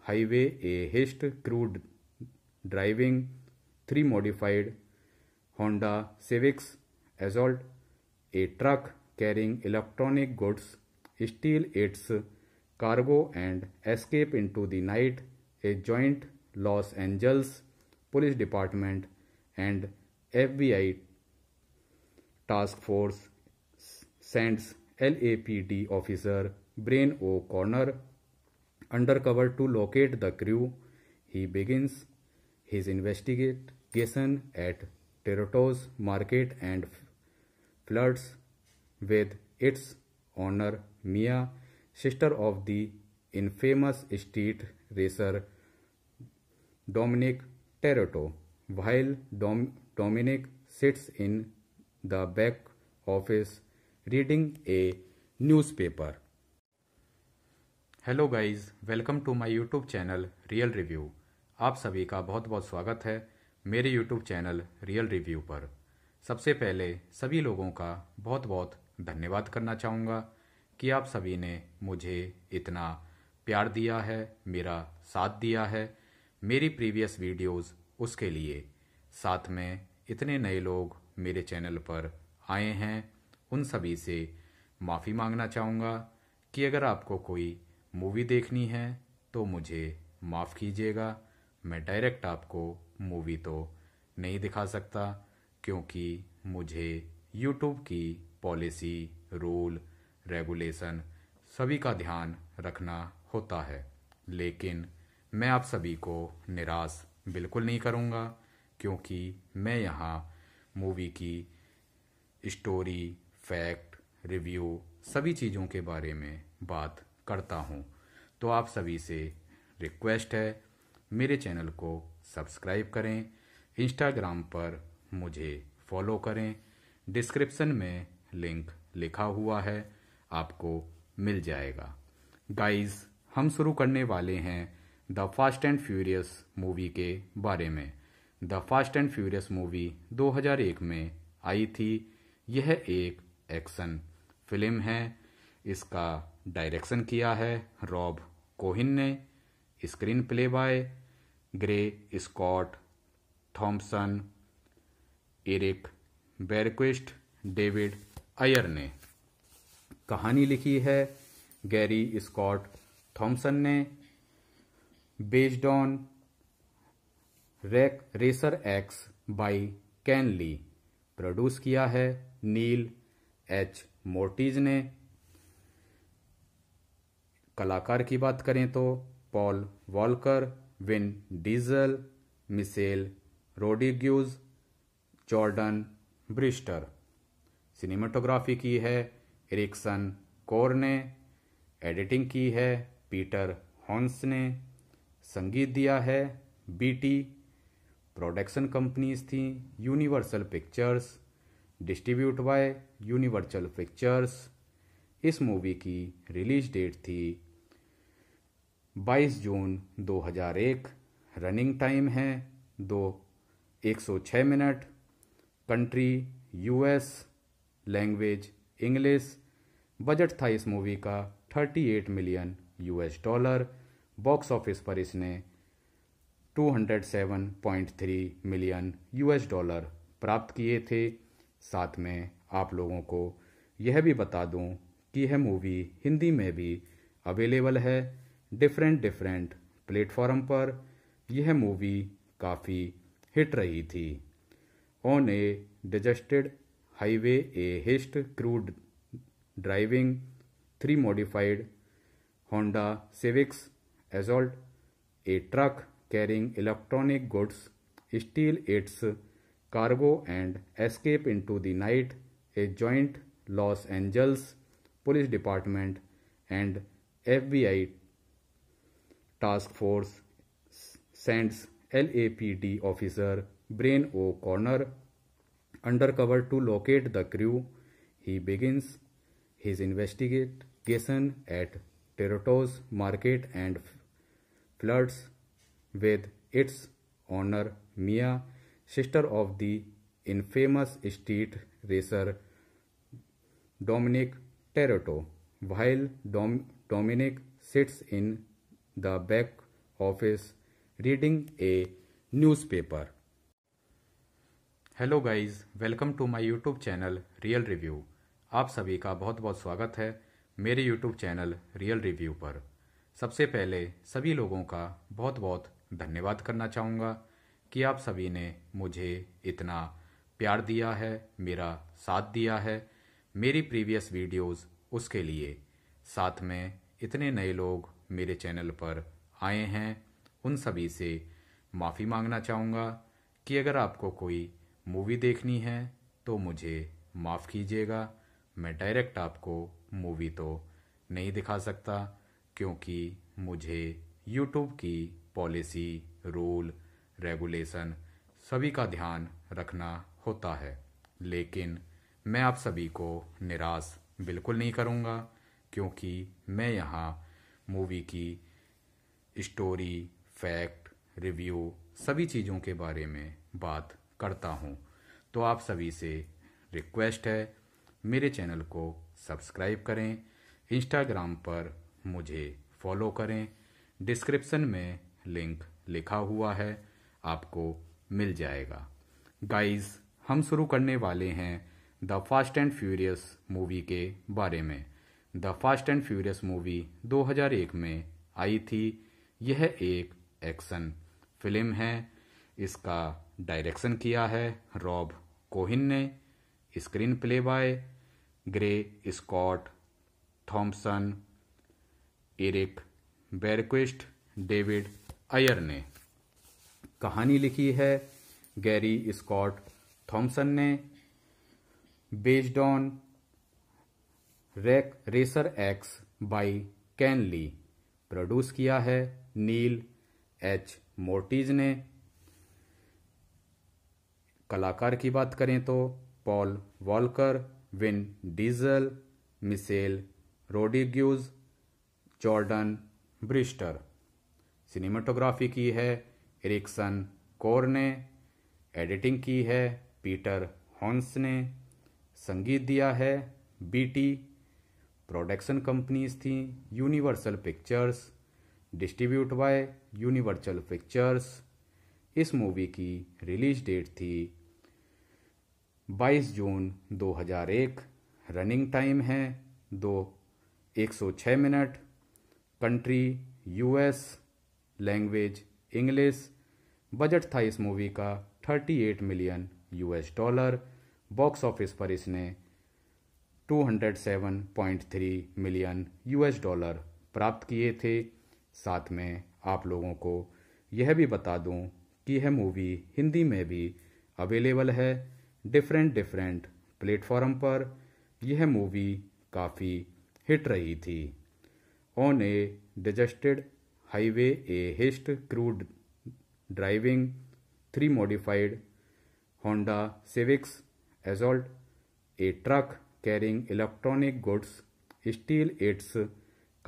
highway a heist crew driving three modified Honda Civics assault a truck carrying electronic goods steal its cargo and escape into the night, a joint Los Angeles Police Department and FBI Task Force sends LAPD officer Brain O'Connor undercover to locate the crew. He begins his investigation at Territos Market and floods with its owner Mia, sister of the infamous street racer Dominic Toretto, while Dom Dominic sits in the back office reading a newspaper. Hello guys welcome to my YouTube channel real review आप सभी का बहुत बहुत स्वागत है मेरे यूट्यूब चैनल रियल रिव्यू पर सबसे पहले सभी लोगों का बहुत बहुत धन्यवाद करना चाहूँगा कि आप सभी ने मुझे इतना प्यार दिया है मेरा साथ दिया है मेरी प्रीवियस वीडियोस उसके लिए साथ में इतने नए लोग मेरे चैनल पर आए हैं उन सभी से माफ़ी मांगना चाहूँगा कि अगर आपको कोई मूवी देखनी है तो मुझे माफ़ कीजिएगा मैं डायरेक्ट आपको मूवी तो नहीं दिखा सकता क्योंकि मुझे यूट्यूब की पॉलिसी रूल रेगुलेशन सभी का ध्यान रखना होता है लेकिन मैं आप सभी को निराश बिल्कुल नहीं करूँगा क्योंकि मैं यहाँ मूवी की स्टोरी फैक्ट रिव्यू सभी चीज़ों के बारे में बात करता हूँ तो आप सभी से रिक्वेस्ट है मेरे चैनल को सब्सक्राइब करें इंस्टाग्राम पर मुझे फॉलो करें डिस्क्रिप्शन में लिंक लिखा हुआ है आपको मिल जाएगा गाइस हम शुरू करने वाले हैं the fast and furious movie के बारे में the fast and furious movie 2001 में आई थी यह एक एक्शन फिल्म है इसका डायरेक्शन किया है रॉब कोहिन ने screenplay by Gary Scott Thompson Erik Bergquist David Ayer ने कहानी लिखी है गैरी स्कॉट थॉमसन ने based on rack racer X by Ken Li produce किया है नील एच मोर्टीज ने कलाकार की बात करें तो Paul Walker Vin Diesel Michelle Rodriguez Jordan Brewster cinematography की है एरिक्सन कोर ने एडिटिंग की है पीटर हॉन्स ने संगीत दिया है बीटी प्रोडक्शन कंपनीज थी Universal Pictures distribute by Universal Pictures इस मूवी की रिलीज डेट थी 22 जून 2001 रनिंग टाइम है दो एक minute country US language English budget था इस मूवी का 38 million US dollar box office पर इसने 207.3 मिलियन यूएस डॉलर प्राप्त किए थे साथ में आप लोगों को यह भी बता दूं कि यह मूवी हिंदी में भी अवेलेबल है डिफरेंट डिफरेंट प्लेटफॉर्म पर यह मूवी काफ़ी हिट रही थी on a deserted highway a haste crude driving three modified honda civics assault a truck carrying electronic goods steal its cargo and escape into the night a joint los angeles police department and fbi task force sends lapd officer brain o'connor undercover to locate the crew. He begins his investigation at Teroto's market and flirts with its owner Mia, sister of the infamous street racer Dominic Teroto. While Dom Dominic sits in the back office reading a newspaper. Hello guys welcome to my YouTube channel real review आप सभी का बहुत बहुत स्वागत है मेरे यूट्यूब चैनल रियल रिव्यू पर सबसे पहले सभी लोगों का बहुत बहुत धन्यवाद करना चाहूँगा कि आप सभी ने मुझे इतना प्यार दिया है मेरा साथ दिया है मेरी प्रीवियस वीडियोस उसके लिए साथ में इतने नए लोग मेरे चैनल पर आए हैं उन सभी से माफ़ी मांगना चाहूँगा कि अगर आपको कोई मूवी देखनी है तो मुझे माफ़ कीजिएगा मैं डायरेक्ट आपको मूवी तो नहीं दिखा सकता क्योंकि मुझे यूट्यूब की पॉलिसी रूल रेगुलेशन सभी का ध्यान रखना होता है लेकिन मैं आप सभी को निराश बिल्कुल नहीं करूँगा क्योंकि मैं यहाँ मूवी की स्टोरी फैक्ट रिव्यू सभी चीज़ों के बारे में बात करता हूँ तो आप सभी से रिक्वेस्ट है मेरे चैनल को सब्सक्राइब करें इंस्टाग्राम पर मुझे फॉलो करें डिस्क्रिप्शन में लिंक लिखा हुआ है आपको मिल जाएगा गाइस हम शुरू करने वाले हैं the fast and furious movie के बारे में the fast and furious movie 2001 में आई थी यह एक एक्शन फिल्म है इसका डायरेक्शन किया है रॉब कोहिन ने screenplay by Gary Scott Thompson Erik Bergquist David Ayer ने कहानी लिखी है गैरी स्कॉट थॉम्पसन ने based on wreck racer X by Ken Li produce किया है नील एच मोर्टीज ने कलाकार की बात करें तो Paul Walker Vin Diesel Michelle Rodriguez Jordan Brewster cinematography की है एरिक्सन कोर ने एडिटिंग की है पीटर हॉन्स ने संगीत दिया है बीटी प्रोडक्शन कंपनीज थी Universal Pictures distribute by Universal Pictures इस मूवी की रिलीज डेट थी 22 जून 2001 रनिंग टाइम है दो 106 minute country US language English budget था इस मूवी का 38 million US dollar box office पर इसने 207.3 मिलियन यूएस डॉलर प्राप्त किए थे साथ में आप लोगों को यह भी बता दूं कि यह मूवी हिंदी में भी अवेलेबल है डिफरेंट डिफरेंट प्लेटफॉर्म पर यह मूवी काफी हिट रही थी on a deserted highway a heist crew driving three modified Honda Civics assault a truck carrying electronic goods steal its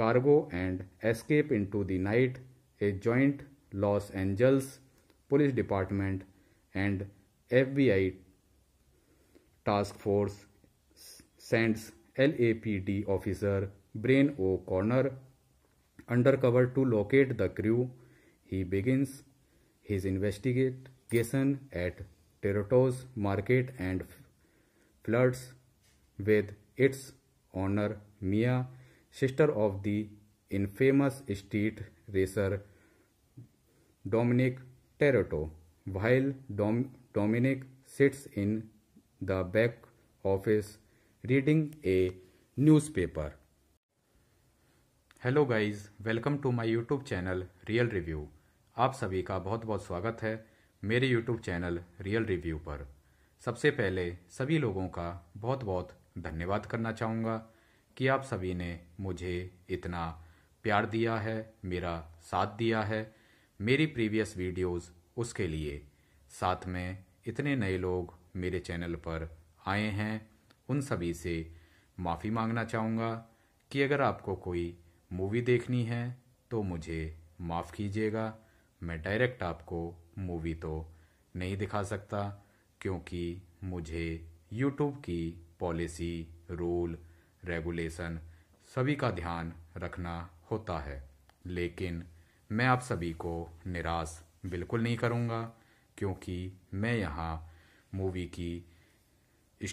cargo and escape into the night a joint Los Angeles police department and F B I Task Force sends LAPD officer Brain O'Connor undercover to locate the crew. He begins his investigation at Teroto's Market and flirts with its owner Mia, sister of the infamous street racer Dominic Teroto. While Dom Dominic sits in the back office reading a newspaper hello guys welcome to my YouTube channel real review आप सभी का बहुत बहुत स्वागत है मेरे यूट्यूब चैनल रियल रिव्यू पर सबसे पहले सभी लोगों का बहुत बहुत धन्यवाद करना चाहूँगा कि आप सभी ने मुझे इतना प्यार दिया है मेरा साथ दिया है मेरी प्रीवियस वीडियोस उसके लिए साथ में इतने नए लोग मेरे चैनल पर आए हैं उन सभी से माफ़ी मांगना चाहूँगा कि अगर आपको कोई मूवी देखनी है तो मुझे माफ़ कीजिएगा मैं डायरेक्ट आपको मूवी तो नहीं दिखा सकता क्योंकि मुझे यूट्यूब की पॉलिसी रूल रेगुलेशन सभी का ध्यान रखना होता है लेकिन मैं आप सभी को निराश बिल्कुल नहीं करूँगा क्योंकि मैं यहाँ मूवी की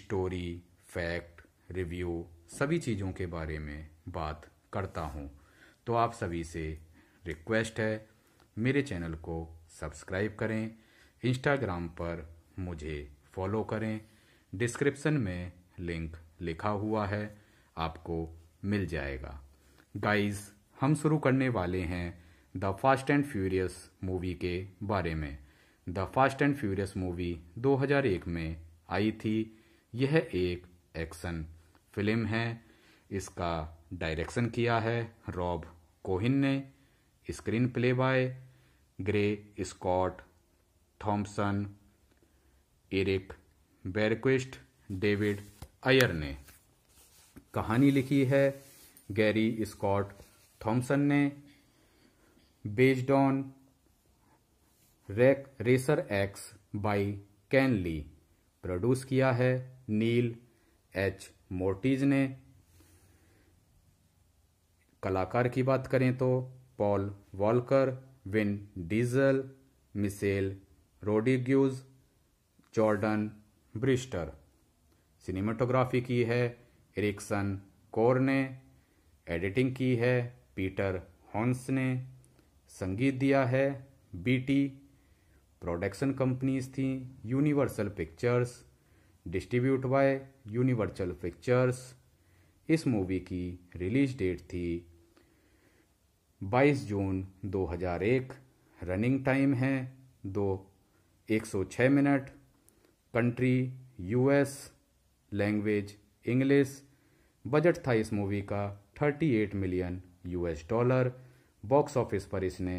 स्टोरी फैक्ट रिव्यू सभी चीज़ों के बारे में बात करता हूँ तो आप सभी से रिक्वेस्ट है मेरे चैनल को सब्सक्राइब करें इंस्टाग्राम पर मुझे फॉलो करें डिस्क्रिप्शन में लिंक लिखा हुआ है आपको मिल जाएगा गाइस हम शुरू करने वाले हैं the fast and furious movie के बारे में the fast and furious movie 2001 में आई थी यह एक एक्शन फिल्म है इसका डायरेक्शन किया है रॉब कोहिन ने screenplay by Gary Scott Thompson Erik Bergquist David Ayer ने कहानी लिखी है गैरी स्कॉट थॉम्पसन ने based on racer X by Ken Li produce किया है नील एच मोर्टीज ने कलाकार की बात करें तो Paul Walker Vin Diesel Michelle Rodriguez Jordan Brewster cinematography की है एरिक्सन कोर ने एडिटिंग की है पीटर हॉन्स ने संगीत दिया है बीटी प्रोडक्शन कंपनीज थी Universal Pictures distribute by Universal Pictures इस मूवी की रिलीज डेट थी 22 जून 2001 रनिंग टाइम है दो 106 minute country US language English budget था इस मूवी का 38 million US dollar box office पर इसने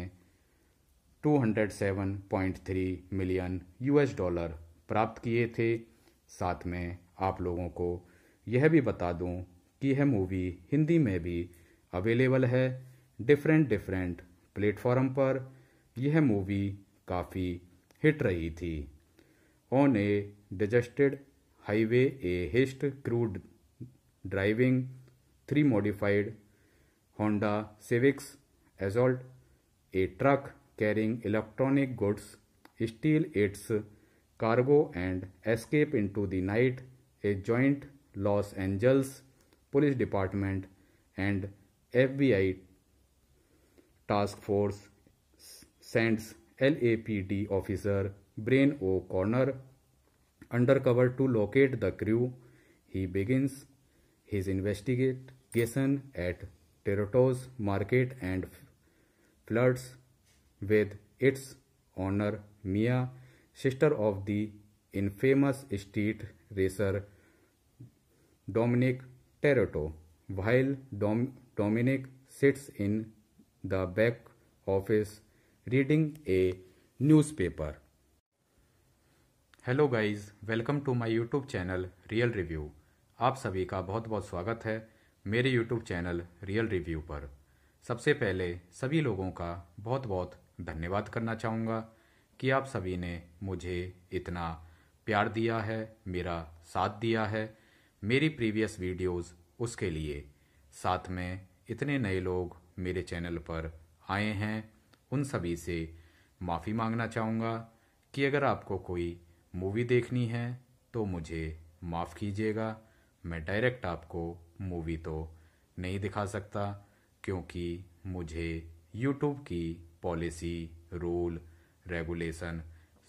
207.3 मिलियन यूएस डॉलर प्राप्त किए थे साथ में आप लोगों को यह भी बता दूं कि यह मूवी हिंदी में भी अवेलेबल है डिफरेंट डिफरेंट प्लेटफॉर्म पर यह मूवी काफ़ी हिट रही थी on a deserted highway a heist crew driving three modified Honda Civics assault a truck carrying electronic goods steal its cargo and escape into the night, a joint Los Angeles Police Department and FBI Task Force sends LAPD officer Brain O'Connor undercover to locate the crew. He begins his investigation at Territos Market and floods with its owner Mia, sister of the infamous street racer Dominic Toretto. While Dom Dominic sits in the back office reading a newspaper. Hello guys welcome to my YouTube channel real review आप सभी का बहुत बहुत स्वागत है मेरे यूट्यूब चैनल रियल रिव्यू पर सबसे पहले सभी लोगों का बहुत बहुत धन्यवाद करना चाहूँगा कि आप सभी ने मुझे इतना प्यार दिया है मेरा साथ दिया है मेरी प्रीवियस वीडियोस उसके लिए साथ में इतने नए लोग मेरे चैनल पर आए हैं उन सभी से माफ़ी मांगना चाहूँगा कि अगर आपको कोई मूवी देखनी है तो मुझे माफ़ कीजिएगा मैं डायरेक्ट आपको मूवी तो नहीं दिखा सकता क्योंकि मुझे यूट्यूब की पॉलिसी रूल रेगुलेशन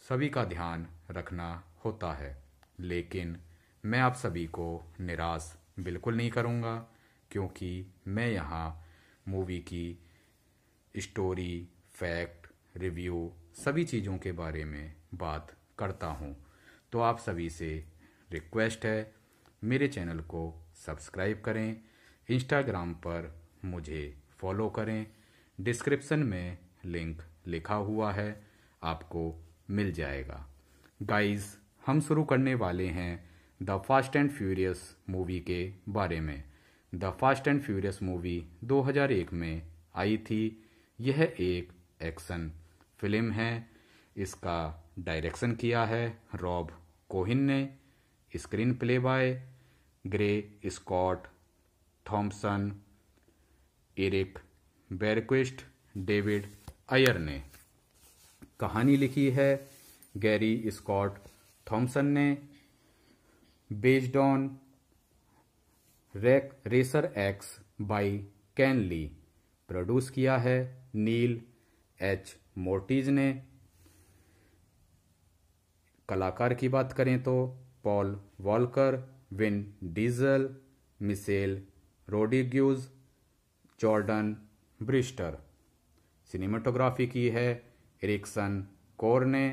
सभी का ध्यान रखना होता है लेकिन मैं आप सभी को निराश बिल्कुल नहीं करूँगा क्योंकि मैं यहाँ मूवी की स्टोरी फैक्ट रिव्यू सभी चीज़ों के बारे में बात करता हूँ तो आप सभी से रिक्वेस्ट है मेरे चैनल को सब्सक्राइब करें इंस्टाग्राम पर मुझे फॉलो करें डिस्क्रिप्शन में लिंक लिखा हुआ है आपको मिल जाएगा गाइस हम शुरू करने वाले हैं the fast and furious movie के बारे में the fast and furious movie 2001 में आई थी यह एक एक्शन फिल्म है इसका डायरेक्शन किया है रॉब कोहिन ने screenplay by Gary Scott Thompson Erik Bergquist David Ayer ने कहानी लिखी है गैरी स्कॉट थॉमसन ने based on wreck racer X by Ken Li produce किया है नील एच मोर्टीज ने कलाकार की बात करें तो Paul Walker Vin Diesel Michelle Rodriguez Jordan Brewster cinematography की है एरिक्सन कोर ने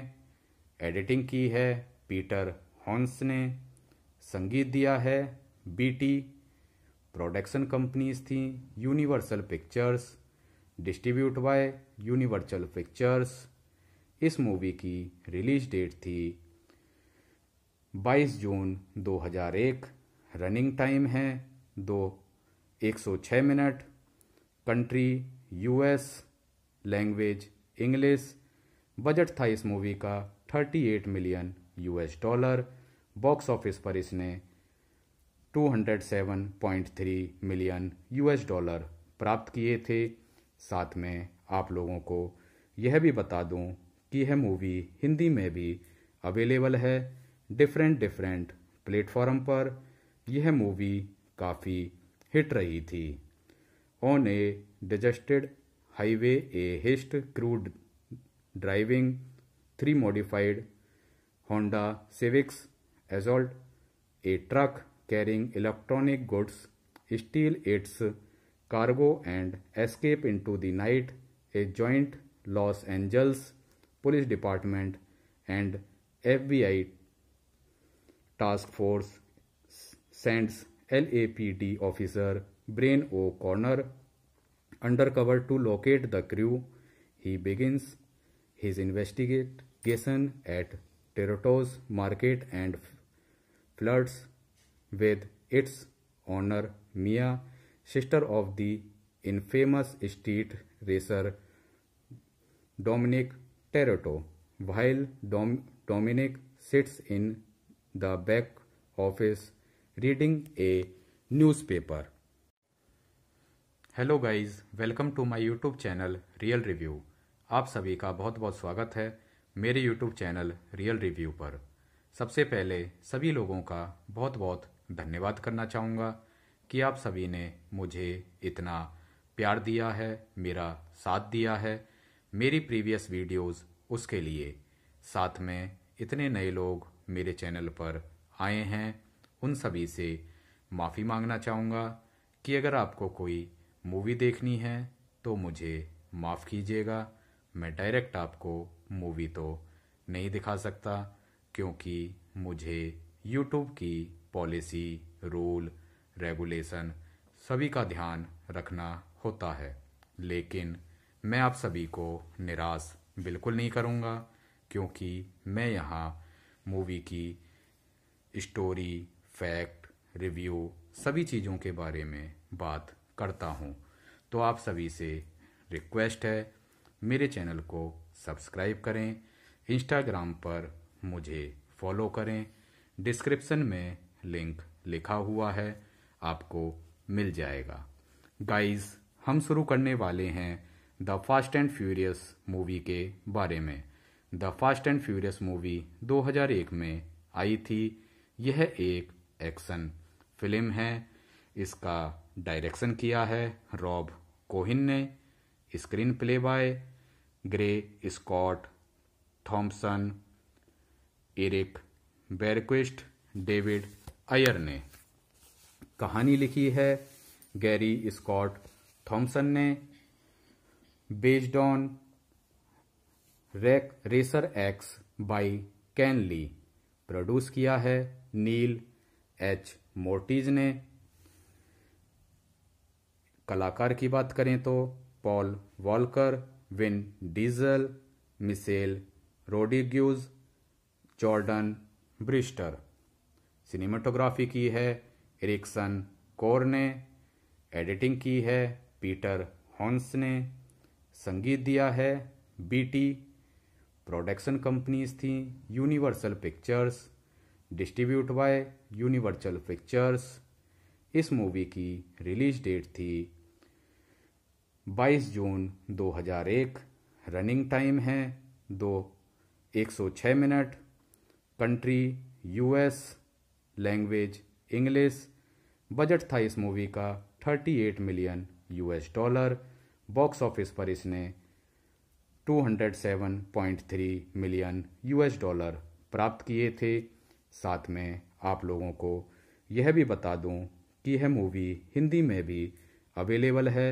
एडिटिंग की है पीटर हॉन्स ने संगीत दिया है बीटी प्रोडक्शन कंपनीज थी Universal Pictures distribute by Universal Pictures इस मूवी की रिलीज डेट थी 22 जून 2001 रनिंग टाइम है दो एक minute country US language English budget था इस मूवी का 38 million US dollar box office पर इसने 207.3 मिलियन यूएस डॉलर प्राप्त किए थे साथ में आप लोगों को यह भी बता दूं कि यह मूवी हिंदी में भी अवेलेबल है डिफरेंट डिफरेंट प्लेटफॉर्म पर यह मूवी काफ़ी हिट रही थी on a deserted highway, a haste crude driving, three modified Honda Civics Assault, a truck carrying electronic goods, steal its cargo and escape into the night, a joint Los Angeles Police Department and FBI Task Force sends LAPD officer Brain O'Connor undercover to locate the crew. He begins his investigation at Teroto's market and flirts with its owner Mia, sister of the infamous street racer Dominic Teroto, While Dom Dominic sits in the back office reading a newspaper. Hello guys welcome to my YouTube channel real review आप सभी का बहुत बहुत स्वागत है मेरे यूट्यूब चैनल रियल रिव्यू पर सबसे पहले सभी लोगों का बहुत बहुत धन्यवाद करना चाहूँगा कि आप सभी ने मुझे इतना प्यार दिया है मेरा साथ दिया है मेरी प्रीवियस वीडियोस उसके लिए साथ में इतने नए लोग मेरे चैनल पर आए हैं उन सभी से माफ़ी मांगना चाहूँगा कि अगर आपको कोई मूवी देखनी है तो मुझे माफ़ कीजिएगा मैं डायरेक्ट आपको मूवी तो नहीं दिखा सकता क्योंकि मुझे यूट्यूब की पॉलिसी रूल रेगुलेशन सभी का ध्यान रखना होता है लेकिन मैं आप सभी को निराश बिल्कुल नहीं करूँगा क्योंकि मैं यहाँ मूवी की स्टोरी फैक्ट रिव्यू सभी चीज़ों के बारे में बात करता हूँ तो आप सभी से रिक्वेस्ट है मेरे चैनल को सब्सक्राइब करें इंस्टाग्राम पर मुझे फॉलो करें डिस्क्रिप्शन में लिंक लिखा हुआ है आपको मिल जाएगा गाइस हम शुरू करने वाले हैं the fast and furious movie के बारे में the fast and furious movie 2001 में आई थी यह एक एक्शन फिल्म है इसका डायरेक्शन किया है रॉब कोहिन ने screenplay by Gary Scott Thompson Erik Bergquist David Ayer ने कहानी लिखी है गैरी स्कॉट थॉमसन ने based on wreck racer X by Ken Li produce किया है नील एच मोर्टीज ने कलाकार की बात करें तो Paul Walker Vin Diesel Michelle Rodriguez Jordan Brewster cinematography की है एरिक्सन कोर ने एडिटिंग की है पीटर हॉन्स ने संगीत दिया है बीटी प्रोडक्शन कंपनीज थी Universal Pictures distribute by Universal Pictures इस मूवी की रिलीज डेट थी 22 जून 2001 रनिंग टाइम है दो एक minute country US language English budget था इस मूवी का 38 million US dollar box office पर इसने 207.3 मिलियन यूएस डॉलर प्राप्त किए थे साथ में आप लोगों को यह भी बता दूं कि यह मूवी हिंदी में भी अवेलेबल है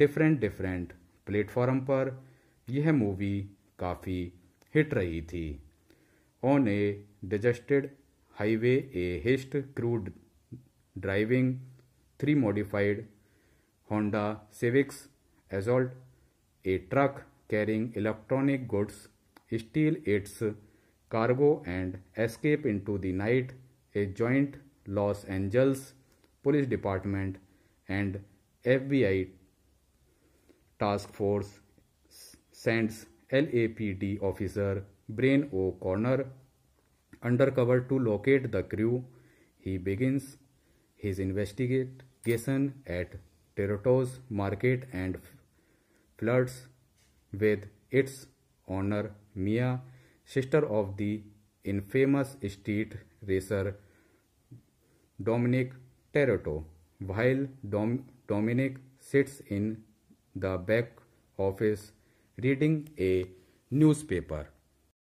डिफरेंट डिफरेंट प्लेटफॉर्म पर यह मूवी काफ़ी हिट रही थी on a deserted highway a heist crew driving three modified Honda Civics assault a truck carrying electronic goods steal its cargo and escape into the night a joint Los Angeles police department and F B I Task Force sends LAPD officer Brain O'Connor undercover to locate the crew. He begins his investigation at Teroto's Market and flirts with its owner Mia, sister of the infamous street racer Dominic Teroto, While Dom Dominic sits in the back office reading a newspaper.